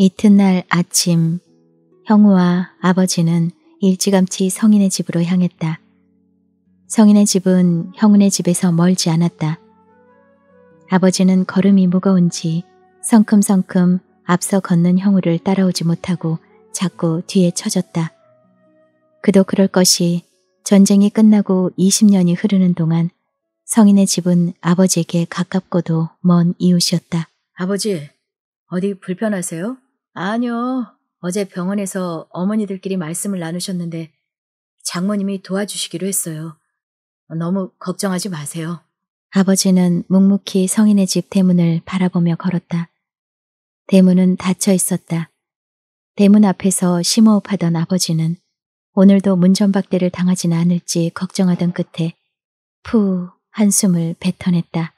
이튿날 아침 형우와 아버지는 일찌감치 성인의 집으로 향했다. 성인의 집은 형운의 집에서 멀지 않았다. 아버지는 걸음이 무거운지 성큼성큼 앞서 걷는 형우를 따라오지 못하고 자꾸 뒤에 처졌다. 그도 그럴 것이 전쟁이 끝나고 20년이 흐르는 동안 성인의 집은 아버지에게 가깝고도 먼 이웃이었다. 아버지, 어디 불편하세요? 아니요. 어제 병원에서 어머니들끼리 말씀을 나누셨는데 장모님이 도와주시기로 했어요. 너무 걱정하지 마세요. 아버지는 묵묵히 성인의 집 대문을 바라보며 걸었다. 대문은 닫혀 있었다. 대문 앞에서 심호흡하던 아버지는 오늘도 문전박대를 당하진 않을지 걱정하던 끝에 푸 한숨을 뱉어냈다.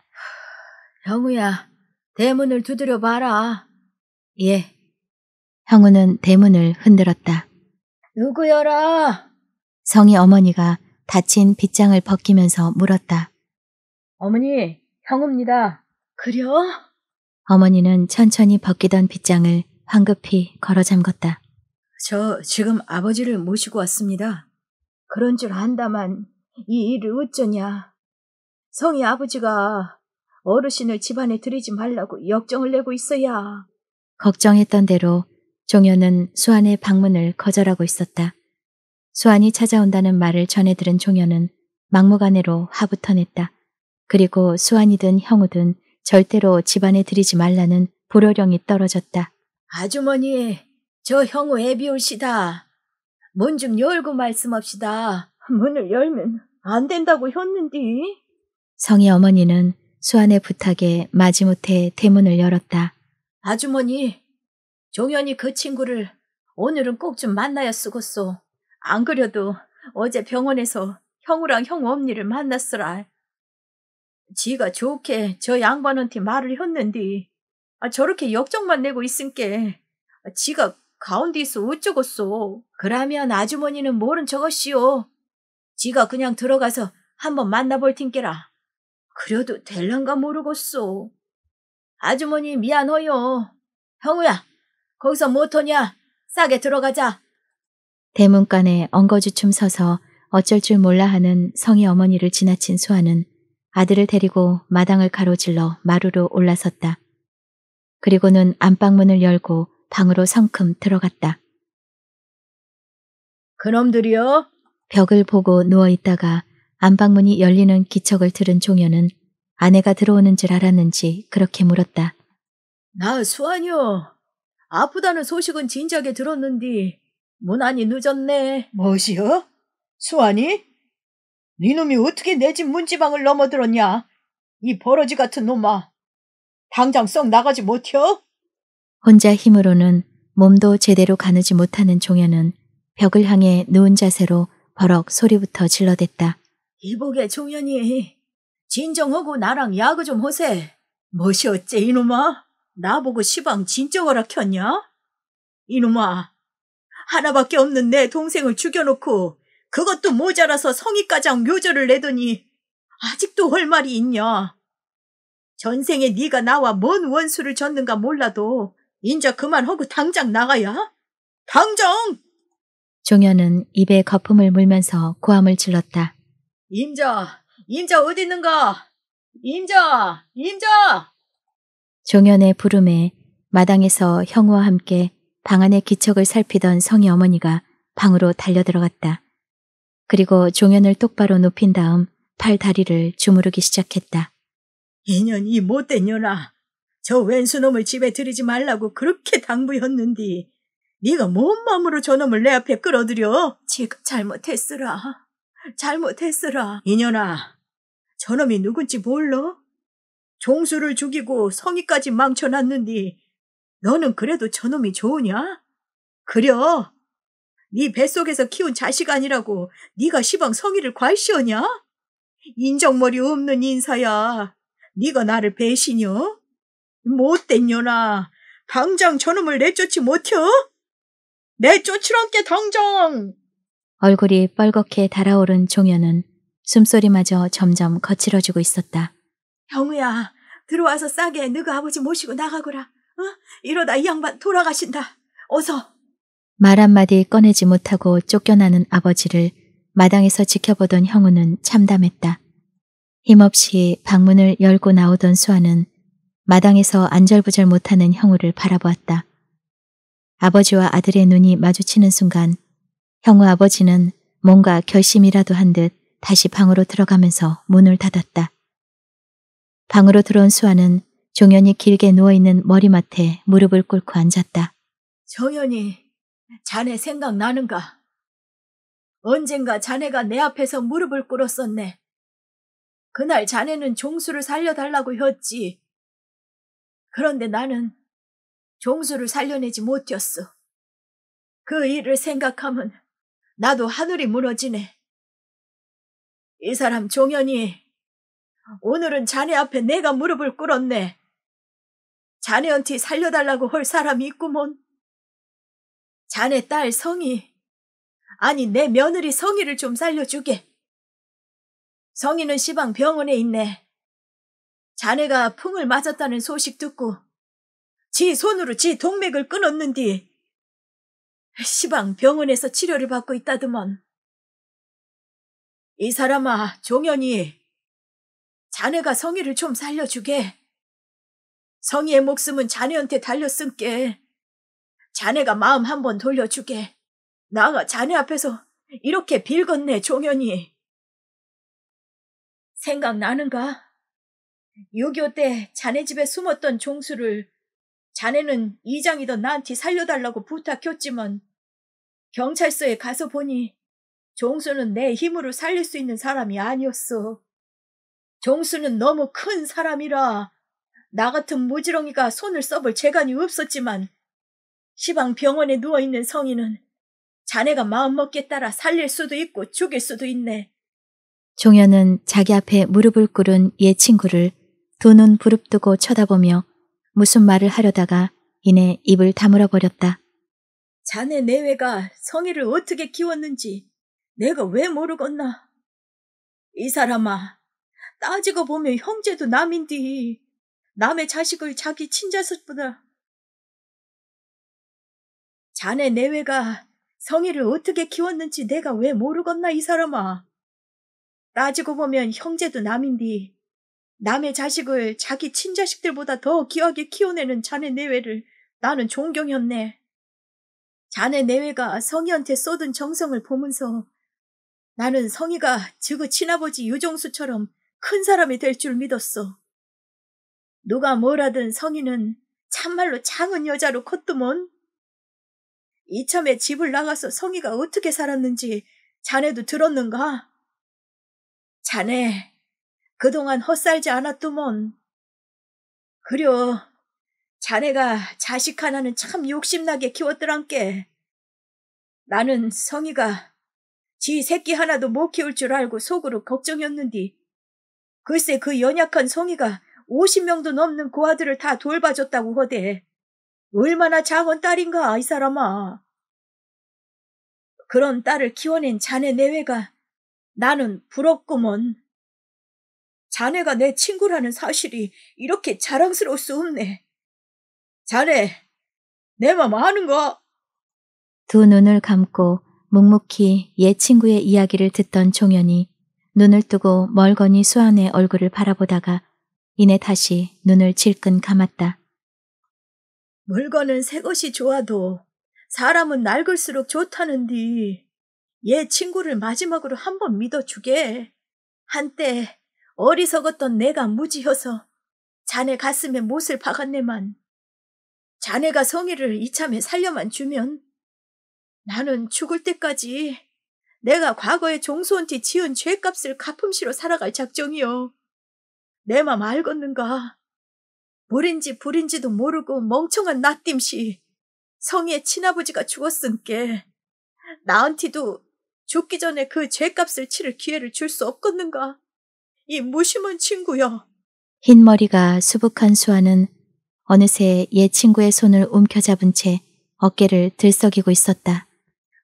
영우야, 대문을 두드려 봐라. 예, 형우는 대문을 흔들었다. 누구 여라 성희 어머니가 닫힌 빗장을 벗기면서 물었다. 어머니, 형우입니다. 그려? 어머니는 천천히 벗기던 빗장을 황급히 걸어 잠갔다저 지금 아버지를 모시고 왔습니다. 그런 줄 안다만 이 일을 어쩌냐. 성희 아버지가 어르신을 집안에 들이지 말라고 역정을 내고 있어야. 걱정했던 대로 종현은 수환의 방문을 거절하고 있었다. 수환이 찾아온다는 말을 전해 들은 종현은 막무가내로 하부터냈다. 그리고 수환이든 형우든 절대로 집안에 들이지 말라는 불호령이 떨어졌다. 아주머니, 저 형우 애비 옷이다문 좀 열고 말씀합시다. 문을 열면 안 된다고 했는디. 성희 어머니는 수환의 부탁에 마지못해 대문을 열었다. 아주머니, 종현이 그 친구를 오늘은 꼭 좀 만나야 쓰겠소. 안 그래도 어제 병원에서 형우랑 형언니를 만났으라. 지가 좋게 저 양반한테 말을 했는디 아, 저렇게 역정만 내고 있은께 아, 지가 가운데서 어쩌겠소. 그러면 아주머니는 모른 척것시오 지가 그냥 들어가서 한번 만나볼 틴께라. 그래도 될란가 모르겠소. 아주머니 미안해요. 형우야, 거기서 뭐터냐? 싸게 들어가자. 대문간에 엉거주춤 서서 어쩔 줄 몰라 하는 성의 어머니를 지나친 수아는 아들을 데리고 마당을 가로질러 마루로 올라섰다. 그리고는 안방문을 열고 방으로 성큼 들어갔다. 그놈들이요? 벽을 보고 누워있다가 안방문이 열리는 기척을 들은 종현은 아내가 들어오는 줄 알았는지 그렇게 물었다. 나수아이 아프다는 소식은 진작에 들었는디 무난히 늦었네. 뭐시여? 수환이? 니놈이 어떻게 내 집 문지방을 넘어들었냐? 이 버러지 같은 놈아. 당장 썩 나가지 못혀? 혼자 힘으로는 몸도 제대로 가누지 못하는 종현은 벽을 향해 누운 자세로 버럭 소리부터 질러댔다. 이보게 종현이 진정하고 나랑 야구 좀 허세. 뭐이 어째 이놈아? 나보고 시방 진짜 거라 켰냐? 이놈아, 하나밖에 없는 내 동생을 죽여놓고 그것도 모자라서 성의가장 묘절을 내더니 아직도 할 말이 있냐? 전생에 네가 나와 뭔 원수를 졌는가 몰라도 인자 그만하고 당장 나가야? 당장! 종현은 입에 거품을 물면서 고함을 질렀다. 임자, 임자 어디 있는가? 임자, 임자! 종현의 부름에 마당에서 형우와 함께 방 안의 기척을 살피던 성희 어머니가 방으로 달려들어갔다. 그리고 종현을 똑바로 눕힌 다음 팔다리를 주무르기 시작했다. 이년이 못된 년아. 저 왼수놈을 집에 들이지 말라고 그렇게 당부였는디. 네가 뭔 마음으로 저놈을 내 앞에 끌어들여? 지금 잘못했으라. 잘못했으라. 이년아, 저놈이 누군지 몰라? 종수를 죽이고 성의까지 망쳐놨는디 너는 그래도 저놈이 좋으냐? 그려. 네 뱃속에서 키운 자식 아니라고 네가 시방 성의를 과시하냐? 인정머리 없는 인사야. 네가 나를 배신여? 못됐녀나. 당장 저놈을 내쫓지 못혀? 내쫓으란께 당장! 얼굴이 뻘겋게 달아오른 종현은 숨소리마저 점점 거칠어지고 있었다. 형우야, 들어와서 싸게 너가 아버지 모시고 나가거라. 어? 이러다 이 양반 돌아가신다. 어서. 말 한마디 꺼내지 못하고 쫓겨나는 아버지를 마당에서 지켜보던 형우는 참담했다. 힘없이 방문을 열고 나오던 수아는 마당에서 안절부절 못하는 형우를 바라보았다. 아버지와 아들의 눈이 마주치는 순간 형우 아버지는 뭔가 결심이라도 한 듯 다시 방으로 들어가면서 문을 닫았다. 방으로 들어온 수아는 종현이 길게 누워있는 머리맡에 무릎을 꿇고 앉았다. 종현이 자네 생각나는가? 언젠가 자네가 내 앞에서 무릎을 꿇었었네. 그날 자네는 종수를 살려달라고 했지. 그런데 나는 종수를 살려내지 못했어. 그 일을 생각하면 나도 하늘이 무너지네. 이 사람 종현이 오늘은 자네 앞에 내가 무릎을 꿇었네. 자네한테 살려달라고 할 사람이 있구먼. 자네 딸 성희, 아니 내 며느리 성희를 좀 살려주게. 성희는 시방 병원에 있네. 자네가 풍을 맞았다는 소식 듣고 지 손으로 지 동맥을 끊었는디 시방 병원에서 치료를 받고 있다더먼. 이 사람아, 종현이 자네가 성의를좀 살려주게. 성의의 목숨은 자네한테 달렸음께. 자네가 마음 한번 돌려주게. 나가 자네 앞에서 이렇게 빌건네 종현이. 생각나는가? 6.25 때 자네 집에 숨었던 종수를 자네는 이장이던 나한테 살려달라고 부탁했지만 경찰서에 가서 보니 종수는 내 힘으로 살릴 수 있는 사람이 아니었어. 정수는 너무 큰 사람이라 나 같은 모지렁이가 손을 써볼 재간이 없었지만 시방 병원에 누워있는 성인은 자네가 마음먹기에 따라 살릴 수도 있고 죽일 수도 있네. 종현은 자기 앞에 무릎을 꿇은 옛 친구를 두 눈 부릅뜨고 쳐다보며 무슨 말을 하려다가 이내 입을 다물어 버렸다. 자네 내외가 성의를 어떻게 키웠는지 내가 왜 모르겠나. 이 사람아, 따지고 보면 형제도 남인디 남의 자식을 자기 친자석보다 자네 내외가 성의를 어떻게 키웠는지 내가 왜 모르겠나 이 사람아. 따지고 보면 형제도 남인디 남의 자식을 자기 친자식들보다 더 귀하게 키워내는 자네 내외를 나는 존경했네. 자네 내외가 성희한테 쏟은 정성을 보면서 나는 성희가 지그 친아버지 유정수처럼 큰 사람이 될 줄 믿었어. 누가 뭐라든 성인은 참말로 작은 여자로 컸더먼. 이참에 집을 나가서 성희가 어떻게 살았는지 자네도 들었는가? 자네, 그동안 헛살지 않았더먼. 그려, 자네가 자식 하나는 참 욕심나게 키웠더란께. 나는 성희가 지 새끼 하나도 못 키울 줄 알고 속으로 걱정이었는디 글쎄 그 연약한 성이가 50명도 넘는 고아들을 다 돌봐줬다고 허대. 얼마나 작은 딸인가 이 사람아. 그런 딸을 키워낸 자네 내외가 나는 부럽구먼. 자네가 내 친구라는 사실이 이렇게 자랑스러울 수 없네. 자네, 내 맘아는 거? 두 눈을 감고 묵묵히 옛 친구의 이야기를 듣던 종현이 눈을 뜨고 멀거니 수안의 얼굴을 바라보다가 이내 다시 눈을 질끈 감았다. 물건은 새 것이 좋아도 사람은 낡을수록 좋다는디. 얘 친구를 마지막으로 한 번 믿어주게. 한때 어리석었던 내가 무지여서 자네 가슴에 못을 박았네만. 자네가 성의를 이참에 살려만 주면 나는 죽을 때까지 내가 과거에 종수한테 지은 죄값을 갚음시로 살아갈 작정이요. 내 맘 알겠는가? 물인지 불인지도 모르고 멍청한 나띔시 성의 친아버지가 죽었은께 나한테도 죽기 전에 그 죄값을 치를 기회를 줄 수 없겠는가? 이 무심한 친구여. 흰머리가 수북한 수아는 어느새 옛 친구의 손을 움켜잡은 채 어깨를 들썩이고 있었다.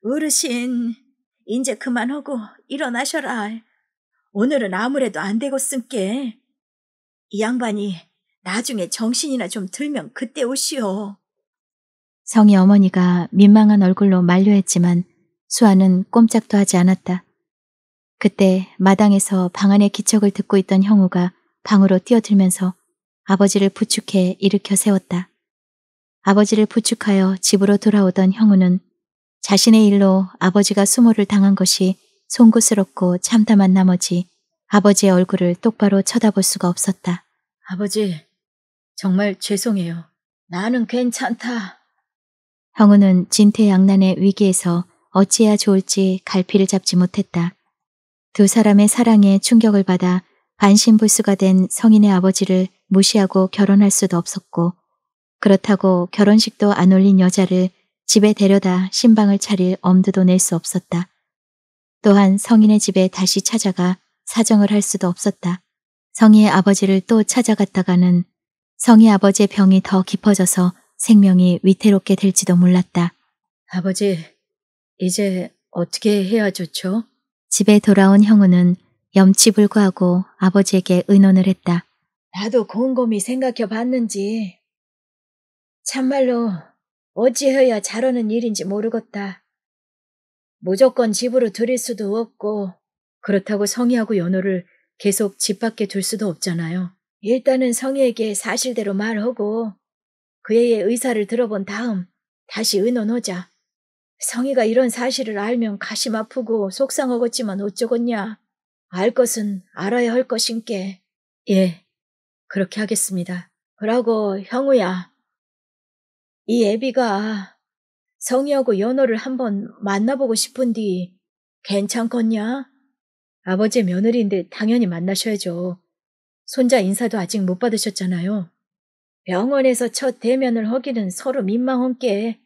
어르신, 이제 그만하고 일어나셔라. 오늘은 아무래도 안 되고 쓴게. 이 양반이 나중에 정신이나 좀 들면 그때 오시오. 성희 어머니가 민망한 얼굴로 만류했지만 수아는 꼼짝도 하지 않았다. 그때 마당에서 방 안의 기척을 듣고 있던 형우가 방으로 뛰어들면서 아버지를 부축해 일으켜 세웠다. 아버지를 부축하여 집으로 돌아오던 형우는 자신의 일로 아버지가 수모를 당한 것이 송구스럽고 참담한 나머지 아버지의 얼굴을 똑바로 쳐다볼 수가 없었다. 아버지, 정말 죄송해요. 나는 괜찮다. 형우는 진퇴양난의 위기에서 어찌해야 좋을지 갈피를 잡지 못했다. 두 사람의 사랑에 충격을 받아 반신불수가 된 성인의 아버지를 무시하고 결혼할 수도 없었고 그렇다고 결혼식도 안 올린 여자를 집에 데려다 신방을 차릴 엄두도 낼 수 없었다. 또한 성인의 집에 다시 찾아가 사정을 할 수도 없었다. 성희의 아버지를 또 찾아갔다가는 성희 아버지의 병이 더 깊어져서 생명이 위태롭게 될지도 몰랐다. 아버지, 이제 어떻게 해야 좋죠? 집에 돌아온 형우는 염치불구하고 아버지에게 의논을 했다. 나도 곰곰이 생각해 봤는지 참말로 어찌하여 잘하는 일인지 모르겠다. 무조건 집으로 들일 수도 없고 그렇다고 성희하고 연호를 계속 집 밖에 둘 수도 없잖아요. 일단은 성희에게 사실대로 말하고 그의 의사를 들어본 다음 다시 의논하자. 성희가 이런 사실을 알면 가심 아프고 속상하겠지만 어쩌겠냐. 알 것은 알아야 할 것인께. 예, 그렇게 하겠습니다. 그러고 형우야, 이 애비가 성희하고 연호를 한번 만나보고 싶은디 괜찮겠냐? 아버지 며느리인데 당연히 만나셔야죠. 손자 인사도 아직 못 받으셨잖아요. 병원에서 첫 대면을 허기는 서로 민망한게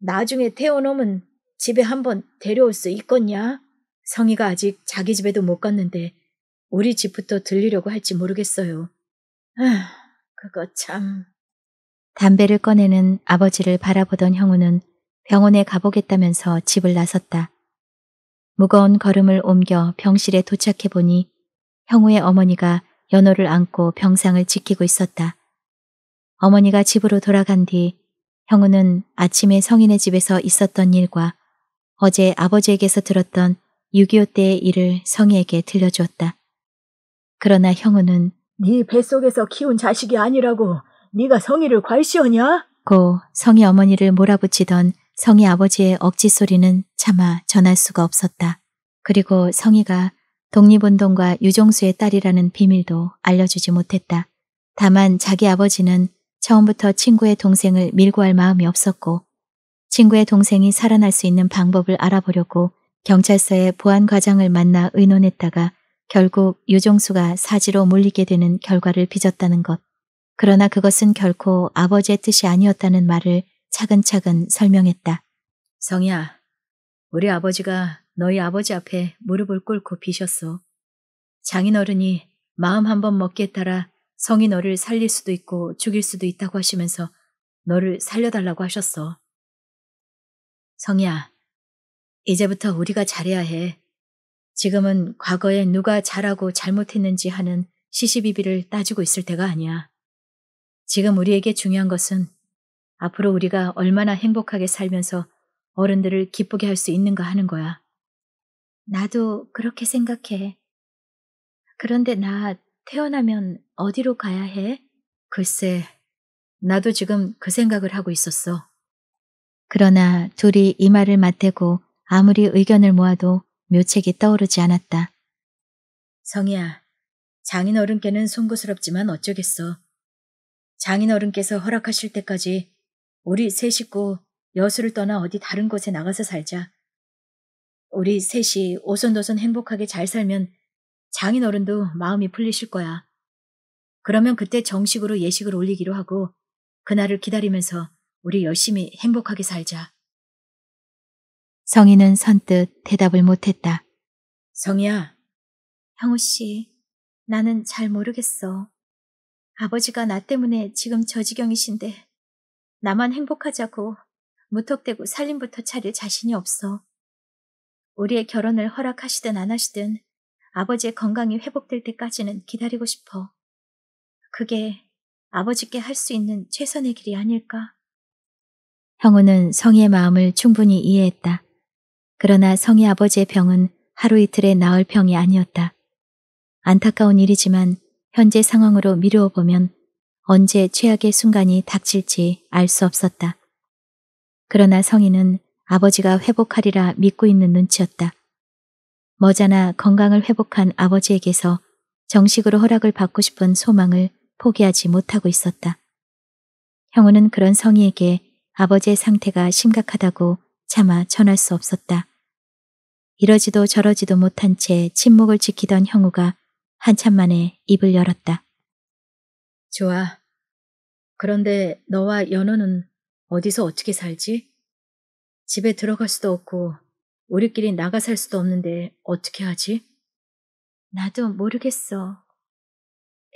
나중에 태어놓으면 집에 한번 데려올 수 있겠냐? 성희가 아직 자기 집에도 못 갔는데 우리 집부터 들리려고 할지 모르겠어요. 아, 그거 참... 담배를 꺼내는 아버지를 바라보던 형우는 병원에 가보겠다면서 집을 나섰다. 무거운 걸음을 옮겨 병실에 도착해 보니 형우의 어머니가 연호를 안고 병상을 지키고 있었다. 어머니가 집으로 돌아간 뒤 형우는 아침에 성인의 집에서 있었던 일과 어제 아버지에게서 들었던 6.25 때의 일을 성희에게 들려주었다. 그러나 형우는 네 뱃속에서 키운 자식이 아니라고 네가 성희를 괄시하냐? 고 성희 어머니를 몰아붙이던 성희 아버지의 억지 소리는 차마 전할 수가 없었다. 그리고 성희가 독립운동과 유종수의 딸이라는 비밀도 알려주지 못했다. 다만 자기 아버지는 처음부터 친구의 동생을 밀고 할 마음이 없었고 친구의 동생이 살아날 수 있는 방법을 알아보려고 경찰서의 보안과장을 만나 의논했다가 결국 유종수가 사지로 몰리게 되는 결과를 빚었다는 것. 그러나 그것은 결코 아버지의 뜻이 아니었다는 말을 차근차근 설명했다. 성희야, 우리 아버지가 너희 아버지 앞에 무릎을 꿇고 비셨소. 장인어른이 마음 한 번 먹기에 따라 성이 너를 살릴 수도 있고 죽일 수도 있다고 하시면서 너를 살려달라고 하셨어. 성희야, 이제부터 우리가 잘해야 해. 지금은 과거에 누가 잘하고 잘못했는지 하는 시시비비를 따지고 있을 때가 아니야. 지금 우리에게 중요한 것은 앞으로 우리가 얼마나 행복하게 살면서 어른들을 기쁘게 할 수 있는가 하는 거야. 나도 그렇게 생각해. 그런데 나 태어나면 어디로 가야 해? 글쎄, 나도 지금 그 생각을 하고 있었어. 그러나 둘이 이 말을 맞대고 아무리 의견을 모아도 묘책이 떠오르지 않았다. 성희야, 장인어른께는 송구스럽지만 어쩌겠어. 장인어른께서 허락하실 때까지 우리 세 식구 여수를 떠나 어디 다른 곳에 나가서 살자. 우리 셋이 오손도손 행복하게 잘 살면 장인어른도 마음이 풀리실 거야. 그러면 그때 정식으로 예식을 올리기로 하고 그날을 기다리면서 우리 열심히 행복하게 살자. 성희는 선뜻 대답을 못했다. 성희야. 형우 씨, 나는 잘 모르겠어. 아버지가 나 때문에 지금 저 지경이신데 나만 행복하자고 무턱대고 살림부터 차릴 자신이 없어. 우리의 결혼을 허락하시든 안 하시든 아버지의 건강이 회복될 때까지는 기다리고 싶어. 그게 아버지께 할 수 있는 최선의 길이 아닐까. 형우는 성의 마음을 충분히 이해했다. 그러나 성의 아버지의 병은 하루 이틀에 나을 병이 아니었다. 안타까운 일이지만 현재 상황으로 미루어 보면 언제 최악의 순간이 닥칠지 알 수 없었다. 그러나 성인은 아버지가 회복하리라 믿고 있는 눈치였다. 머자나 건강을 회복한 아버지에게서 정식으로 허락을 받고 싶은 소망을 포기하지 못하고 있었다. 형우는 그런 성희에게 아버지의 상태가 심각하다고 차마 전할 수 없었다. 이러지도 저러지도 못한 채 침묵을 지키던 형우가 한참 만에 입을 열었다. 좋아. 그런데 너와 연호는 어디서 어떻게 살지? 집에 들어갈 수도 없고 우리끼리 나가 살 수도 없는데 어떻게 하지? 나도 모르겠어.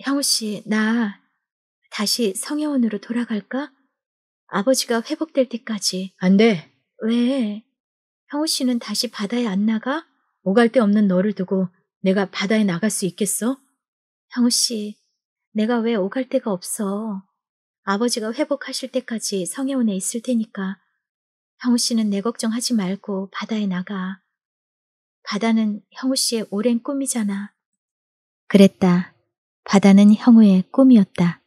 형우 씨, 나 다시 성혜원으로 돌아갈까? 아버지가 회복될 때까지. 안 돼. 왜? 형우 씨는 다시 바다에 안 나가? 오갈 데 없는 너를 두고 내가 바다에 나갈 수 있겠어? 형우 씨, 내가 왜 오갈 데가 없어. 아버지가 회복하실 때까지 성해원에 있을 테니까. 형우 씨는 내 걱정하지 말고 바다에 나가. 바다는 형우 씨의 오랜 꿈이잖아. 그랬다. 바다는 형우의 꿈이었다.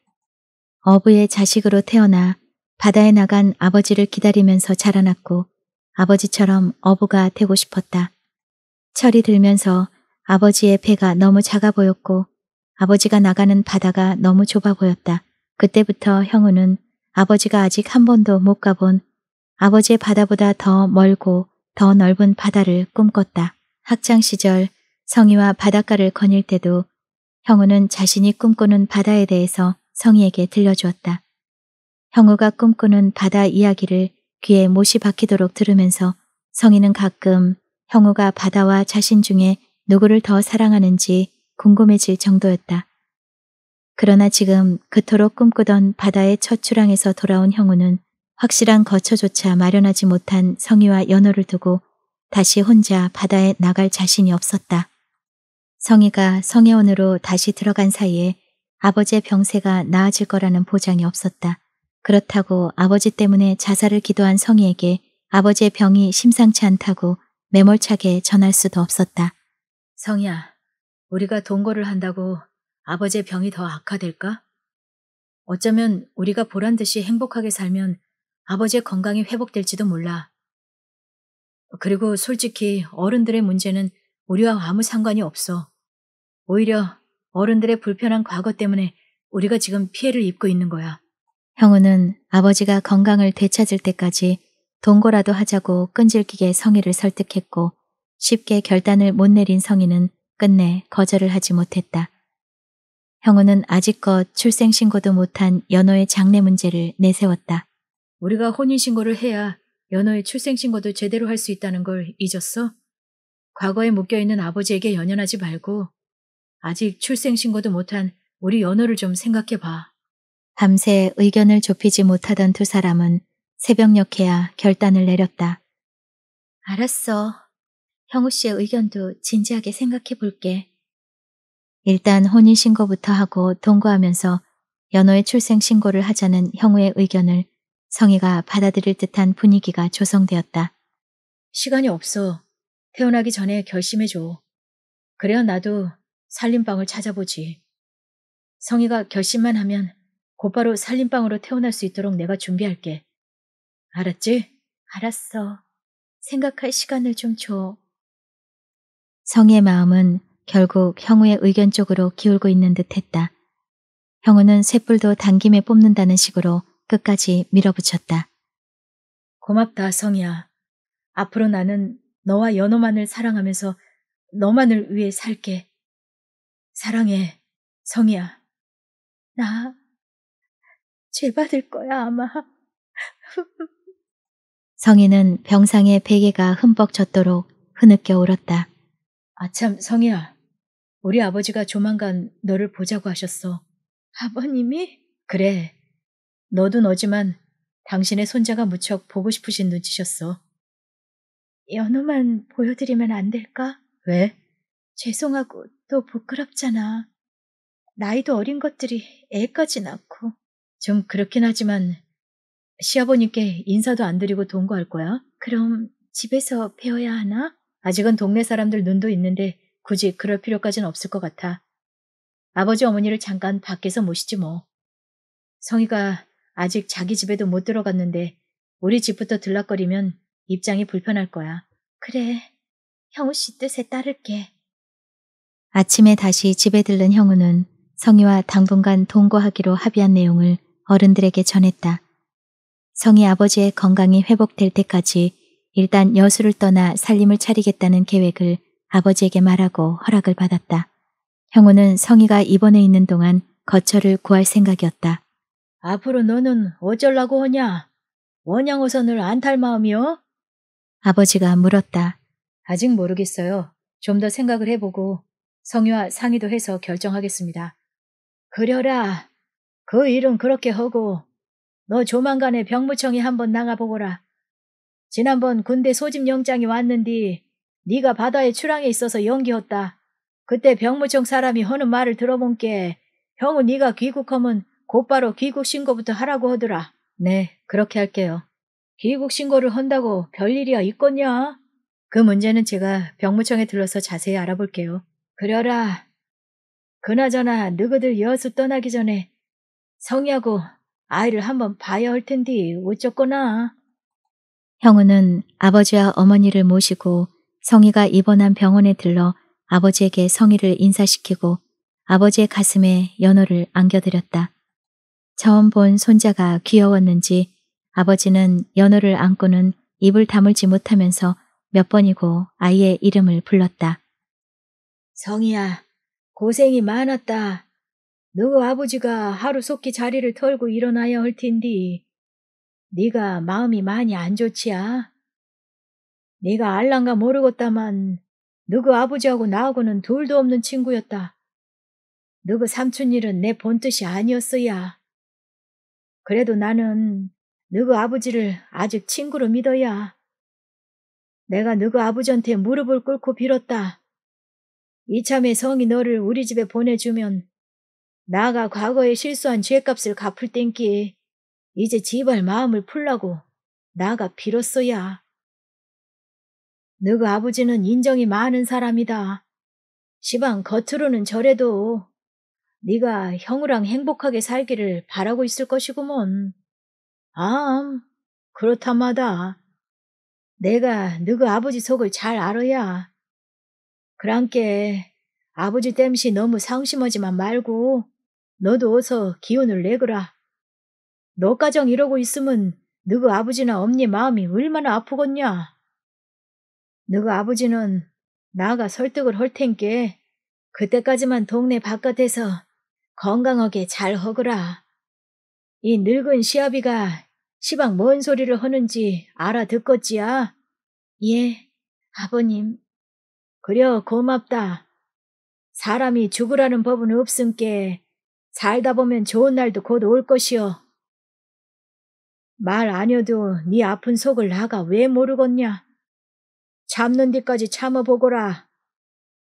어부의 자식으로 태어나 바다에 나간 아버지를 기다리면서 자라났고 아버지처럼 어부가 되고 싶었다. 철이 들면서 아버지의 배가 너무 작아 보였고 아버지가 나가는 바다가 너무 좁아 보였다. 그때부터 형우는 아버지가 아직 한 번도 못 가본 아버지의 바다보다 더 멀고 더 넓은 바다를 꿈꿨다. 학창 시절 성희와 바닷가를 거닐 때도 형우는 자신이 꿈꾸는 바다에 대해서 성희에게 들려주었다. 형우가 꿈꾸는 바다 이야기를 귀에 못이 박히도록 들으면서 성희는 가끔 형우가 바다와 자신 중에 누구를 더 사랑하는지 궁금해질 정도였다. 그러나 지금 그토록 꿈꾸던 바다의 첫 출항에서 돌아온 형우는 확실한 거처조차 마련하지 못한 성희와 연호를 두고 다시 혼자 바다에 나갈 자신이 없었다. 성희가 성혜원으로 다시 들어간 사이에 아버지의 병세가 나아질 거라는 보장이 없었다. 그렇다고 아버지 때문에 자살을 기도한 성희에게 아버지의 병이 심상치 않다고 매몰차게 전할 수도 없었다. 성희야, 우리가 동거를 한다고 아버지의 병이 더 악화될까? 어쩌면 우리가 보란 듯이 행복하게 살면 아버지의 건강이 회복될지도 몰라. 그리고 솔직히 어른들의 문제는 우리와 아무 상관이 없어. 오히려 어른들의 불편한 과거 때문에 우리가 지금 피해를 입고 있는 거야. 형우는 아버지가 건강을 되찾을 때까지 동거라도 하자고 끈질기게 성희를 설득했고 쉽게 결단을 못 내린 성인은 끝내 거절을 하지 못했다. 형우는 아직껏 출생신고도 못한 연호의 장례 문제를 내세웠다. 우리가 혼인신고를 해야 연호의 출생신고도 제대로 할 수 있다는 걸 잊었어? 과거에 묶여있는 아버지에게 연연하지 말고 아직 출생신고도 못한 우리 연호를 좀 생각해봐. 밤새 의견을 좁히지 못하던 두 사람은 새벽녘에야 결단을 내렸다. 알았어. 형우 씨의 의견도 진지하게 생각해 볼게. 일단 혼인신고부터 하고 동거하면서 연호의 출생신고를 하자는 형우의 의견을 성희가 받아들일 듯한 분위기가 조성되었다. 시간이 없어. 태어나기 전에 결심해줘. 그래야 나도 살림방을 찾아보지. 성희가 결심만 하면 곧바로 살림방으로 태어날 수 있도록 내가 준비할게. 알았지? 알았어. 생각할 시간을 좀 줘. 성의 마음은 결국 형우의 의견 쪽으로 기울고 있는 듯했다. 형우는 쇳불도 당김에 뽑는다는 식으로 끝까지 밀어붙였다. 고맙다, 성이야. 앞으로 나는 너와 연호만을 사랑하면서 너만을 위해 살게. 사랑해, 성이야. 나, 죄 받을 거야, 아마. 성이는 병상에 베개가 흠뻑 젖도록 흐느껴 울었다. 아참, 성희야. 우리 아버지가 조만간 너를 보자고 하셨어. 아버님이? 그래. 너도 너지만 당신의 손자가 무척 보고 싶으신 눈치셨어. 연우만 보여드리면 안 될까? 왜? 죄송하고 또 부끄럽잖아. 나이도 어린 것들이 애까지 낳고. 좀 그렇긴 하지만 시아버님께 인사도 안 드리고 동거할 거야? 그럼 집에서 배워야 하나? 아직은 동네 사람들 눈도 있는데 굳이 그럴 필요까진 없을 것 같아. 아버지 어머니를 잠깐 밖에서 모시지 뭐. 성희가 아직 자기 집에도 못 들어갔는데 우리 집부터 들락거리면 입장이 불편할 거야. 그래, 형우 씨 뜻에 따를게. 아침에 다시 집에 들른 형우는 성희와 당분간 동거하기로 합의한 내용을 어른들에게 전했다. 성희 아버지의 건강이 회복될 때까지 일단 여수를 떠나 살림을 차리겠다는 계획을 아버지에게 말하고 허락을 받았다. 형우는 성희가 입원해 있는 동안 거처를 구할 생각이었다. 앞으로 너는 어쩌려고 하냐? 원양어선을 안 탈 마음이요? 아버지가 물었다. 아직 모르겠어요. 좀 더 생각을 해보고 성희와 상의도 해서 결정하겠습니다. 그려라. 그 일은 그렇게 하고 너 조만간에 병무청에 한번 나가보거라. 지난번 군대 소집 영장이 왔는디 네가 바다에 출항에 있어서 연기했다. 그때 병무청 사람이 허는 말을 들어본께 형은 네가 귀국하면 곧바로 귀국 신고부터 하라고 하더라. 네, 그렇게 할게요. 귀국 신고를 한다고 별일이야 있겠냐? 그 문제는 제가 병무청에 들러서 자세히 알아볼게요. 그려라. 그나저나 너희들 여수 떠나기 전에 성희하고 아이를 한번 봐야 할 텐데 어쩌거나. 형우는 아버지와 어머니를 모시고 성희가 입원한 병원에 들러 아버지에게 성희를 인사시키고 아버지의 가슴에 연호를 안겨드렸다. 처음 본 손자가 귀여웠는지 아버지는 연호를 안고는 입을 다물지 못하면서 몇 번이고 아이의 이름을 불렀다. 성희야, 고생이 많았다. 너희 아버지가 하루 속히 자리를 털고 일어나야 할 텐디. 네가 마음이 많이 안 좋지야? 네가 알랑가 모르겠다만 너그 아버지하고 나하고는 둘도 없는 친구였다. 너그 삼촌 일은 내 본뜻이 아니었어야. 그래도 나는 너그 아버지를 아직 친구로 믿어야. 내가 너그 아버지한테 무릎을 꿇고 빌었다. 이참에 성이 너를 우리 집에 보내주면 나가 과거에 실수한 죄값을 갚을 땐끼 이제 제발 마음을 풀라고 나가 빌었어야. 너가 아버지는 인정이 많은 사람이다. 시방 겉으로는 저래도 네가 형우랑 행복하게 살기를 바라고 있을 것이구먼. 암, 그렇다마다. 내가 너가 아버지 속을 잘 알아야. 그랑께 아버지 땜시 너무 상심하지만 말고 너도 어서 기운을 내거라. 너가정 이러고 있으면 너그 아버지나 엄니 마음이 얼마나 아프겄냐 너그 아버지는 나가 설득을 할 텐께 그때까지만 동네 바깥에서 건강하게 잘 허그라. 이 늙은 시아비가 시방 뭔 소리를 하는지 알아듣겄지야 예, 아버님. 그려 고맙다. 사람이 죽으라는 법은 없음께 살다 보면 좋은 날도 곧 올 것이오. 말아니도네 아픈 속을 나가 왜모르겄냐 참는 데까지 참아보거라.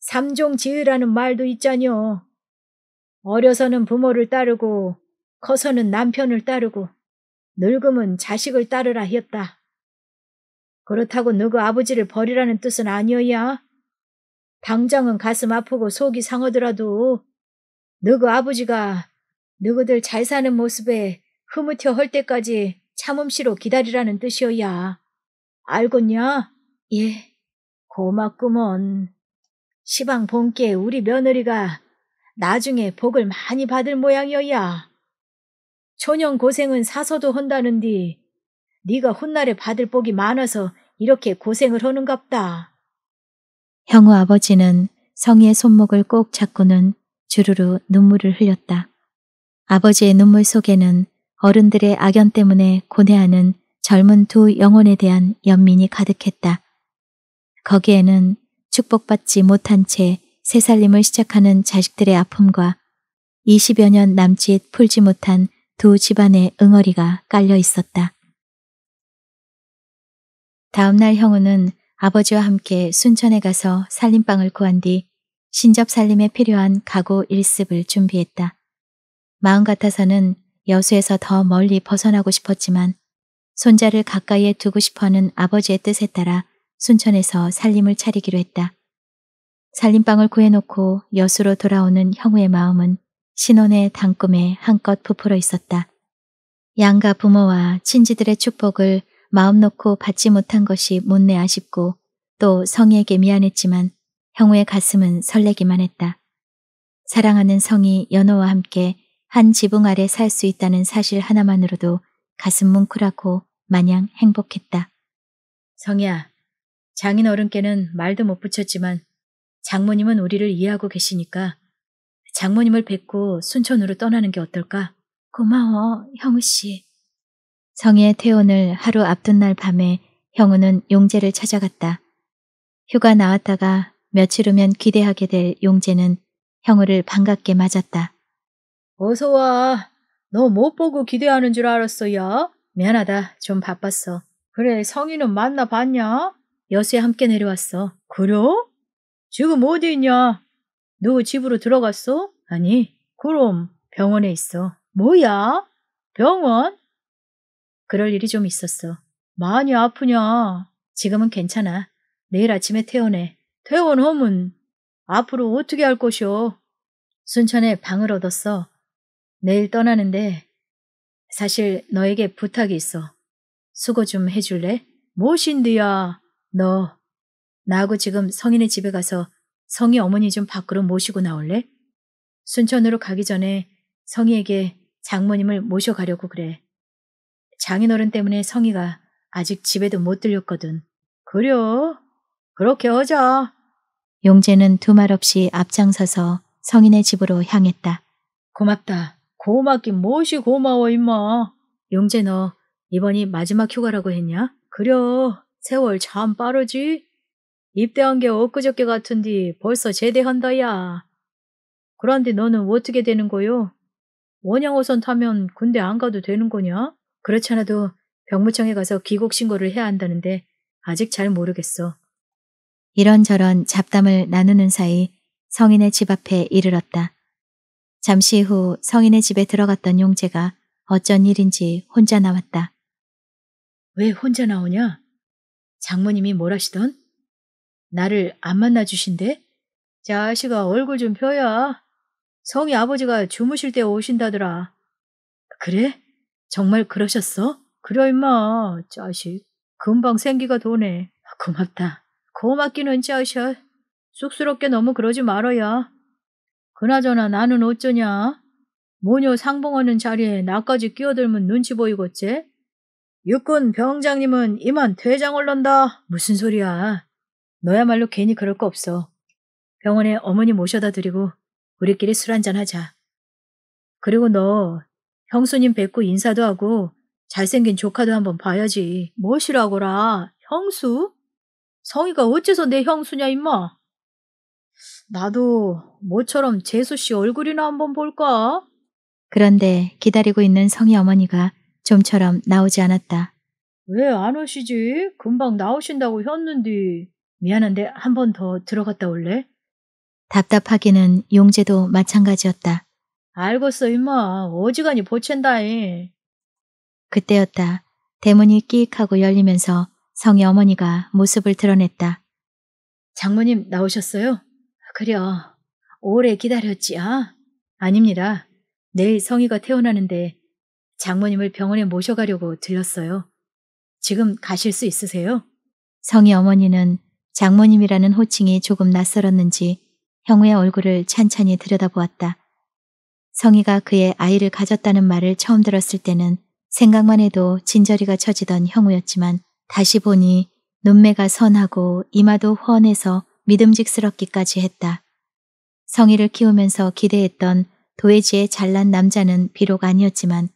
삼종 지으라는 말도 있자뇨 어려서는 부모를 따르고 커서는 남편을 따르고 늙으면 자식을 따르라 했다. 그렇다고 누구 아버지를 버리라는 뜻은 아니어야. 당장은 가슴 아프고 속이 상하더라도 너그 아버지가 너희들 잘 사는 모습에 흐뭇혀 헐 때까지 참음씨로 기다리라는 뜻이어야. 알겠냐? 예, 고맙구먼. 시방 본께 우리 며느리가 나중에 복을 많이 받을 모양이어야. 초년 고생은 사서도 헌다는디 네가 훗날에 받을 복이 많아서 이렇게 고생을 하는갑다. 형우 아버지는 성의 손목을 꼭 잡고는 주르르 눈물을 흘렸다. 아버지의 눈물 속에는 어른들의 악연 때문에 고뇌하는 젊은 두 영혼에 대한 연민이 가득했다. 거기에는 축복받지 못한 채 새살림을 시작하는 자식들의 아픔과 20여 년 남짓 풀지 못한 두 집안의 응어리가 깔려 있었다. 다음날 형우는 아버지와 함께 순천에 가서 살림방을 구한 뒤 신접 살림에 필요한 가구 일습을 준비했다. 마음 같아서는 여수에서 더 멀리 벗어나고 싶었지만 손자를 가까이에 두고 싶어하는 아버지의 뜻에 따라 순천에서 살림을 차리기로 했다. 살림방을 구해놓고 여수로 돌아오는 형우의 마음은 신혼의 단꿈에 한껏 부풀어 있었다. 양가 부모와 친지들의 축복을 마음 놓고 받지 못한 것이 못내 아쉽고 또 성에게 미안했지만 형우의 가슴은 설레기만 했다. 사랑하는 성이 연호와 함께 한 지붕 아래 살 수 있다는 사실 하나만으로도 가슴 뭉클하고 마냥 행복했다. 성희야, 장인 어른께는 말도 못 붙였지만 장모님은 우리를 이해하고 계시니까 장모님을 뵙고 순천으로 떠나는 게 어떨까? 고마워, 형우 씨. 성희의 퇴원을 하루 앞둔 날 밤에 형우는 용재를 찾아갔다. 휴가 나왔다가 며칠 후면 기대하게 될 용재는 형우를 반갑게 맞았다. 어서 와. 너 못 보고 기대하는 줄 알았어, 야. 미안하다. 좀 바빴어. 그래, 성희는 만나봤냐? 여수에 함께 내려왔어. 그려? 지금 어디 있냐? 누구 집으로 들어갔어? 아니, 그럼 병원에 있어. 뭐야? 병원? 그럴 일이 좀 있었어. 많이 아프냐? 지금은 괜찮아. 내일 아침에 퇴원해. 퇴원하면 앞으로 어떻게 할 것이오? 순천에 방을 얻었어. 내일 떠나는데 사실 너에게 부탁이 있어. 수고 좀 해줄래? 무엇인데야? 너 나하고 지금 성인의 집에 가서 성희 어머니 좀 밖으로 모시고 나올래? 순천으로 가기 전에 성희에게 장모님을 모셔가려고 그래. 장인어른 때문에 성희가 아직 집에도 못 들렸거든. 그려 그렇게 하자. 용재는 두 말 없이 앞장서서 성인의 집으로 향했다. 고맙다. 고맙긴 무엇이 고마워 임마. 용재 너 이번이 마지막 휴가라고 했냐? 그려 세월 참 빠르지. 입대한 게 엊그저께 같은디 벌써 제대한다야. 그런데 너는 어떻게 되는 거요? 원양어선 타면 군대 안 가도 되는 거냐? 그렇잖아도 병무청에 가서 귀국 신고를 해야 한다는데 아직 잘 모르겠어. 이런저런 잡담을 나누는 사이 성인의 집 앞에 이르렀다. 잠시 후 성인의 집에 들어갔던 용재가 어쩐 일인지 혼자 나왔다. 왜 혼자 나오냐? 장모님이 뭘 하시던? 나를 안 만나주신대? 자식아 얼굴 좀 펴야. 성희 아버지가 주무실 때 오신다더라. 그래? 정말 그러셨어? 그래 임마 자식 금방 생기가 도네. 고맙다. 고맙기는 자식. 쑥스럽게 너무 그러지 말아야. 그나저나 나는 어쩌냐? 모녀 상봉하는 자리에 나까지 끼어들면 눈치 보이고 쟤? 육군 병장님은 이만 퇴장 올란다. 무슨 소리야. 너야말로 괜히 그럴 거 없어. 병원에 어머니 모셔다 드리고 우리끼리 술 한잔 하자. 그리고 너 형수님 뵙고 인사도 하고 잘생긴 조카도 한번 봐야지. 뭐시라고라. 형수? 성희가 어째서 내 형수냐 임마? 나도 모처럼 재수 씨 얼굴이나 한번 볼까? 그런데 기다리고 있는 성희 어머니가 좀처럼 나오지 않았다. 왜 안 오시지? 금방 나오신다고 했는데. 미안한데 한 번 더 들어갔다 올래? 답답하기는 용재도 마찬가지였다. 알겠어 임마. 어지간히 보챈다잉. 그때였다. 대문이 끼익하고 열리면서 성희 어머니가 모습을 드러냈다. 장모님 나오셨어요? 그려, 오래 기다렸지야? 아닙니다. 내일 성희가 태어나는데 장모님을 병원에 모셔가려고 들렸어요 지금 가실 수 있으세요? 성희 어머니는 장모님이라는 호칭이 조금 낯설었는지 형우의 얼굴을 찬찬히 들여다보았다. 성희가 그의 아이를 가졌다는 말을 처음 들었을 때는 생각만 해도 진저리가 처지던 형우였지만 다시 보니 눈매가 선하고 이마도 훤해서 믿음직스럽기까지 했다. 성의를 키우면서 기대했던 도예지의 잘난 남자는 비록 아니었지만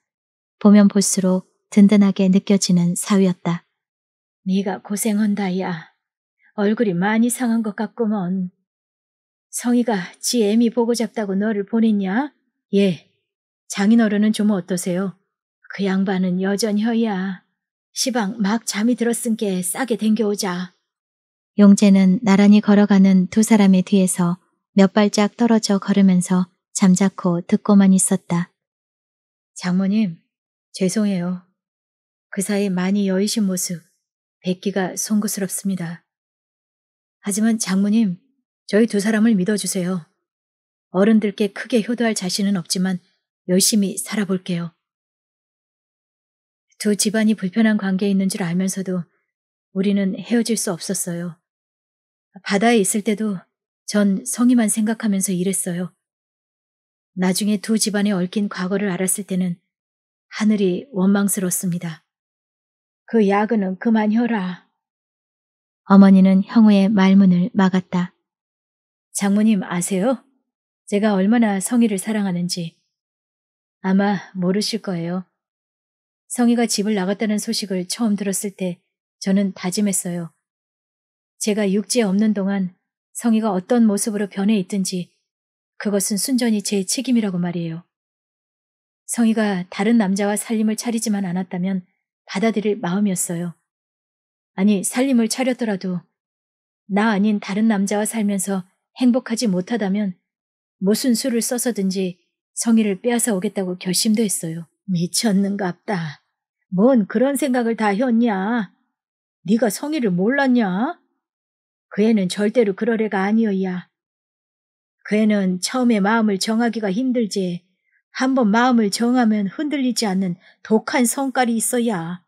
보면 볼수록 든든하게 느껴지는 사위였다. 네가 고생한다 야. 얼굴이 많이 상한 것 같구먼. 성희가 지 애미 보고 잡다고 너를 보냈냐? 예. 장인어른은 좀 어떠세요? 그 양반은 여전혀야. 시방 막 잠이 들었은 게 싸게 댕겨오자. 용재는 나란히 걸어가는 두 사람의 뒤에서 몇 발짝 떨어져 걸으면서 잠자코 듣고만 있었다. 장모님, 죄송해요. 그 사이 많이 여의신 모습, 뵙기가 송구스럽습니다. 하지만 장모님, 저희 두 사람을 믿어주세요. 어른들께 크게 효도할 자신은 없지만 열심히 살아볼게요. 두 집안이 불편한 관계에 있는 줄 알면서도 우리는 헤어질 수 없었어요. 바다에 있을 때도 전성희만 생각하면서 일했어요. 나중에 두 집안에 얽힌 과거를 알았을 때는 하늘이 원망스럽습니다. 그 야근은 그만혀라. 어머니는 형우의 말문을 막았다. 장모님 아세요? 제가 얼마나 성희를 사랑하는지. 아마 모르실 거예요. 성희가 집을 나갔다는 소식을 처음 들었을 때 저는 다짐했어요. 제가 육지에 없는 동안 성희가 어떤 모습으로 변해 있든지 그것은 순전히 제 책임이라고 말이에요. 성희가 다른 남자와 살림을 차리지만 않았다면 받아들일 마음이었어요. 아니, 살림을 차렸더라도 나 아닌 다른 남자와 살면서 행복하지 못하다면 무슨 수를 써서든지 성희를 빼앗아 오겠다고 결심도 했어요. 미쳤는갑다. 뭔 그런 생각을 다 했냐? 네가 성희를 몰랐냐? 그 애는 절대로 그럴 애가 아니어야. 그 애는 처음에 마음을 정하기가 힘들지 한번 마음을 정하면 흔들리지 않는 독한 성깔이 있어야.